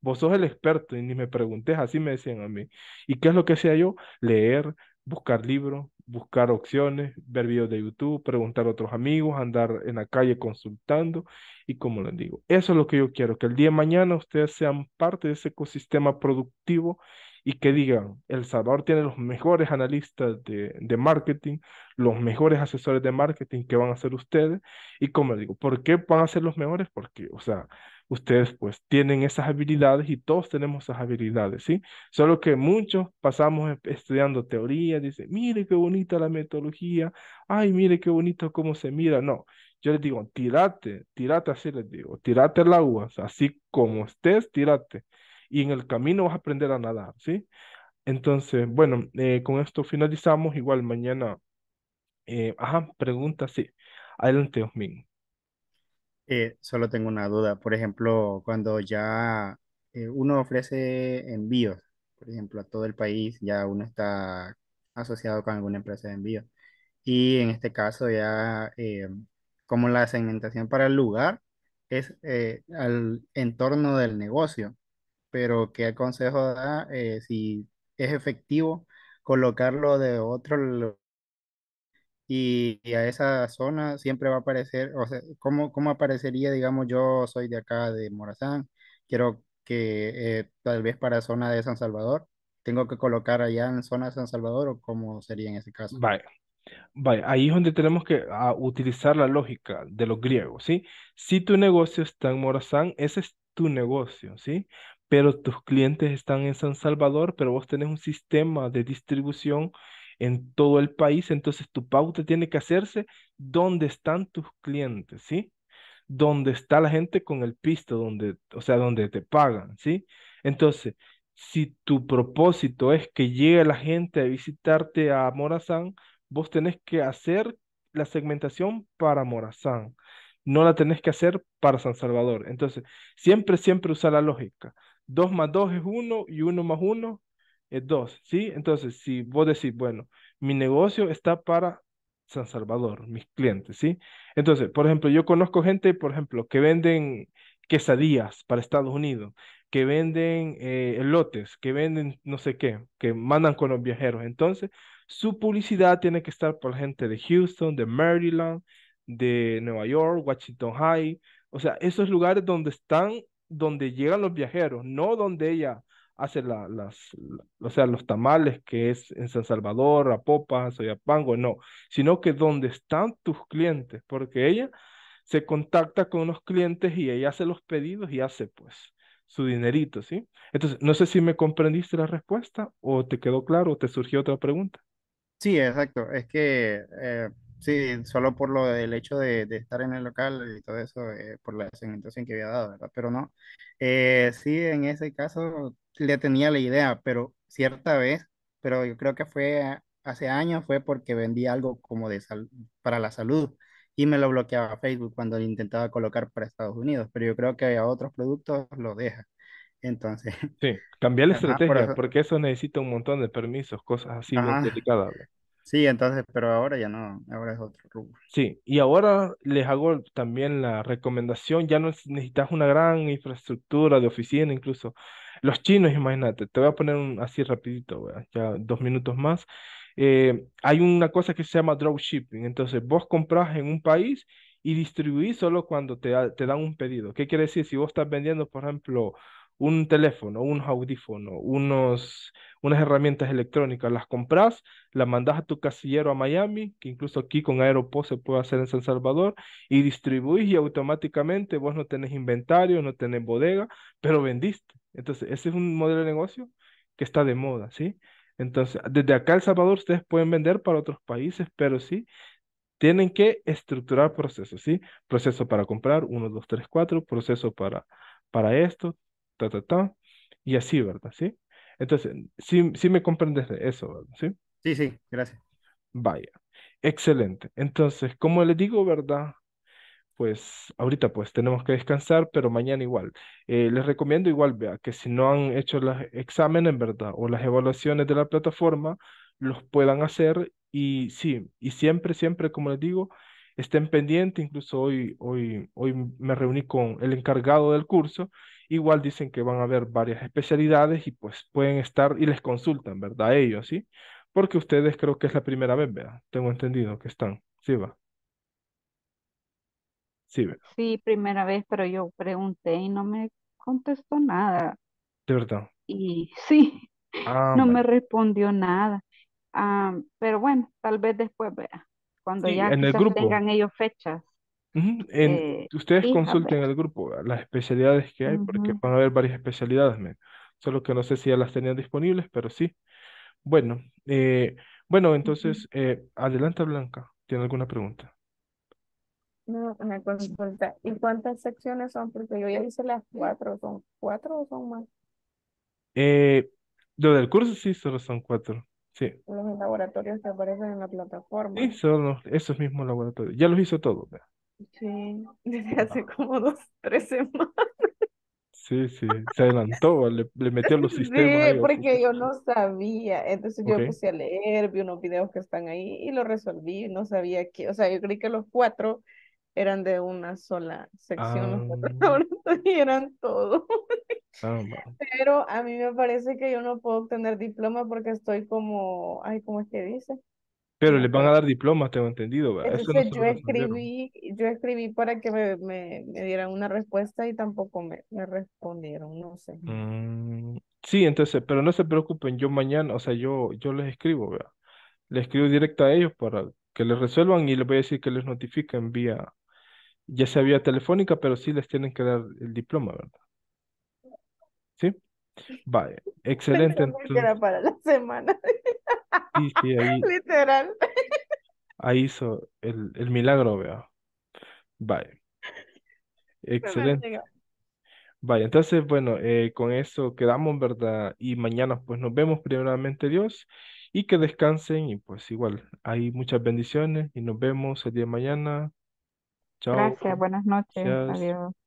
Speaker 3: vos sos el experto y ni me preguntes, así me decían a mí. ¿Y qué es lo que hacía yo? Leer, buscar libro buscar opciones, ver videos de YouTube, preguntar a otros amigos, andar en la calle consultando y como les digo, eso es lo que yo quiero, que el día de mañana ustedes sean parte de ese ecosistema productivo y que digan, El Salvador tiene los mejores analistas de, de marketing, los mejores asesores de marketing que van a ser ustedes y como les digo, ¿por qué van a ser los mejores? Porque, o sea, ustedes pues tienen esas habilidades y todos tenemos esas habilidades, ¿sí? Solo que muchos pasamos e-, estudiando teoría, dice mire qué bonita la metodología, ay, mire qué bonito cómo se mira, no. Yo les digo, tirate, tirate así les digo, tirate al agua, así como estés, tirate. Y en el camino vas a aprender a nadar, ¿sí? Entonces, bueno, eh, con esto finalizamos. Igual mañana, eh, ajá, pregunta, sí. Adelante, Osmin.
Speaker 2: Eh, solo tengo una duda. Por ejemplo, cuando ya eh, uno ofrece envíos, por ejemplo, a todo el país, ya uno está asociado con alguna empresa de envío. Y en este caso ya, eh, como la segmentación para el lugar es al entorno del negocio. Pero, ¿qué consejo da si es efectivo colocarlo de otro lugar? y, a esa zona siempre va a aparecer, o sea, ¿cómo, cómo aparecería, digamos, yo soy de acá, de Morazán, quiero que eh, tal vez para zona de San Salvador, tengo que colocar allá en zona de San Salvador o cómo sería en ese caso? Vale,
Speaker 3: vaya, ahí es donde tenemos que ah, utilizar la lógica de los griegos, ¿sí? Si tu negocio está en Morazán, ese es tu negocio, ¿sí? Pero tus clientes están en San Salvador, pero vos tenés un sistema de distribución en todo el país, entonces tu pauta tiene que hacerse donde están tus clientes, ¿sí? Donde está la gente con el pisto, o sea, donde te pagan, ¿sí? Entonces, si tu propósito es que llegue la gente a visitarte a Morazán, vos tenés que hacer la segmentación para Morazán, no la tenés que hacer para San Salvador. Entonces, siempre, siempre usa la lógica. 2 más 2 es 1 y 1 más 1 dos, ¿sí? Entonces, si vos decís, bueno, mi negocio está para San Salvador, mis clientes, ¿sí? Entonces, por ejemplo, yo conozco gente, por ejemplo, que venden quesadillas para Estados Unidos, que venden eh, elotes, que venden no sé qué, que mandan con los viajeros. Entonces, su publicidad tiene que estar por gente de Houston, de Maryland, de Nueva York, Washington High, o sea, esos lugares donde están, donde llegan los viajeros, no donde ella hace las, o sea, los tamales que es en San Salvador, Apopa, Soyapango, no, sino que donde están tus clientes, porque ella se contacta con unos clientes y ella hace los pedidos y hace pues su dinerito, ¿sí? Entonces, no sé si me comprendiste la respuesta o te quedó claro o te surgió otra pregunta. Sí,
Speaker 2: exacto, es que eh, sí, solo por lo del hecho de, estar en el local y todo eso, eh, por la segmentación que había dado, ¿verdad? Pero no, eh, sí, en ese caso le tenía la idea, pero cierta vez, pero yo creo que fue hace años, fue porque vendí algo como de para la salud y me lo bloqueaba Facebook cuando intentaba colocar para Estados Unidos, pero yo creo que a otros productos lo deja. Entonces.
Speaker 3: Sí, cambié la *laughs* estrategia, porque eso necesita un montón de permisos, cosas así Sí,
Speaker 2: entonces, pero ahora ya no, ahora es otro rubro.
Speaker 3: Sí, y ahora les hago también la recomendación, ya no necesitas una gran infraestructura de oficina incluso, los chinos, imagínate, te voy a poner un, así rapidito, ya dos minutos más. Eh, hay una cosa que se llama dropshipping, entonces vos compras en un país y distribuís solo cuando te, te dan un pedido. ¿Qué quiere decir? Si vos estás vendiendo, por ejemplo, un teléfono, un audífono, unos unas herramientas electrónicas, las compras, las mandas a tu casillero a Miami, que incluso aquí con Aeropost se puede hacer en San Salvador, y distribuís y automáticamente vos no tenés inventario, no tenés bodega, pero vendiste. Entonces, ese es un modelo de negocio que está de moda, ¿sí? Entonces, desde acá El Salvador ustedes pueden vender para otros países, pero sí tienen que estructurar procesos, ¿sí? Proceso para comprar, uno, dos, tres, cuatro, proceso para, para esto, ta, ta, ta, y así, ¿verdad? ¿Sí? Entonces, sí, sí me comprendes eso, ¿sí? Sí, sí, gracias. Vaya, excelente. Entonces, como les digo, ¿verdad? Pues ahorita pues tenemos que descansar, pero mañana igual. Eh, les recomiendo igual, vea, que si no han hecho los exámenes, ¿verdad? O las evaluaciones de la plataforma, los puedan hacer y sí, y siempre, siempre, como les digo, estén pendientes. Incluso hoy, hoy, hoy me reuní con el encargado del curso Igual dicen que van a haber varias especialidades y pues pueden estar y les consultan, ¿verdad? Ellos, ¿sí? Porque ustedes creo que es la primera vez, ¿verdad? Tengo entendido que están. Sí, va. Sí,
Speaker 8: Sí, primera vez, pero yo pregunté y no me contestó nada. De verdad. Y *laughs* sí, no me respondió nada. Ah, pero bueno, tal vez después, vea, cuando ya tengan ellos fechas.
Speaker 3: Eh, ustedes consulten al grupo las especialidades que hay, porque van a haber varias especialidades, Solo que no sé si ya las tenían disponibles, pero sí. Bueno, eh, bueno, entonces, Adelanta eh, adelante Blanca, ¿tiene alguna pregunta?
Speaker 10: No, una consulta. ¿Y cuántas secciones son? Porque yo ya hice las cuatro. ¿Son cuatro o son más?
Speaker 3: lo del curso sí, solo son cuatro. Sí,
Speaker 10: Los laboratorios que aparecen en la plataforma. sí,
Speaker 3: son esos mismos laboratorios. Ya los hizo todo,
Speaker 10: Sí, *laughs* desde hace como dos, tres semanas.
Speaker 3: Sí, sí, se adelantó, le, metió los *laughs* sistemas. Sí, porque yo
Speaker 10: no sabía. Entonces yo empecé a leer, vi unos videos que están ahí y lo resolví. No sabía qué, o sea, yo creí que los cuatro eran de una sola sección, los *laughs* ah. eran todos, ah, Pero a mí me parece que yo no puedo obtener diploma porque estoy como, ay, ¿cómo es que dice?
Speaker 3: Pero les van a dar diplomas, tengo entendido. ¿verdad? yo escribí,
Speaker 10: yo escribí para que me, dieran una respuesta y tampoco me, respondieron, no sé.
Speaker 3: Mm, sí, entonces, pero no se preocupen, yo mañana, o sea, yo, yo les escribo, ¿verdad? Les escribo directo a ellos para que les resuelvan y les voy a decir que les notifiquen vía, ya sea vía telefónica, pero sí les tienen que dar el diploma, ¿verdad? ¿Sí? Vale, excelente.
Speaker 10: para la semana.
Speaker 3: *laughs*
Speaker 10: Literal.
Speaker 3: Ahí hizo el, el milagro, veo. Vale. Excelente. Vale, entonces, bueno, eh, con eso quedamos, ¿verdad? Y mañana pues nos vemos primeramente Dios y que descansen y pues igual, hay muchas bendiciones y nos vemos el día de mañana. Chao. Gracias,
Speaker 8: buenas noches. Adiós.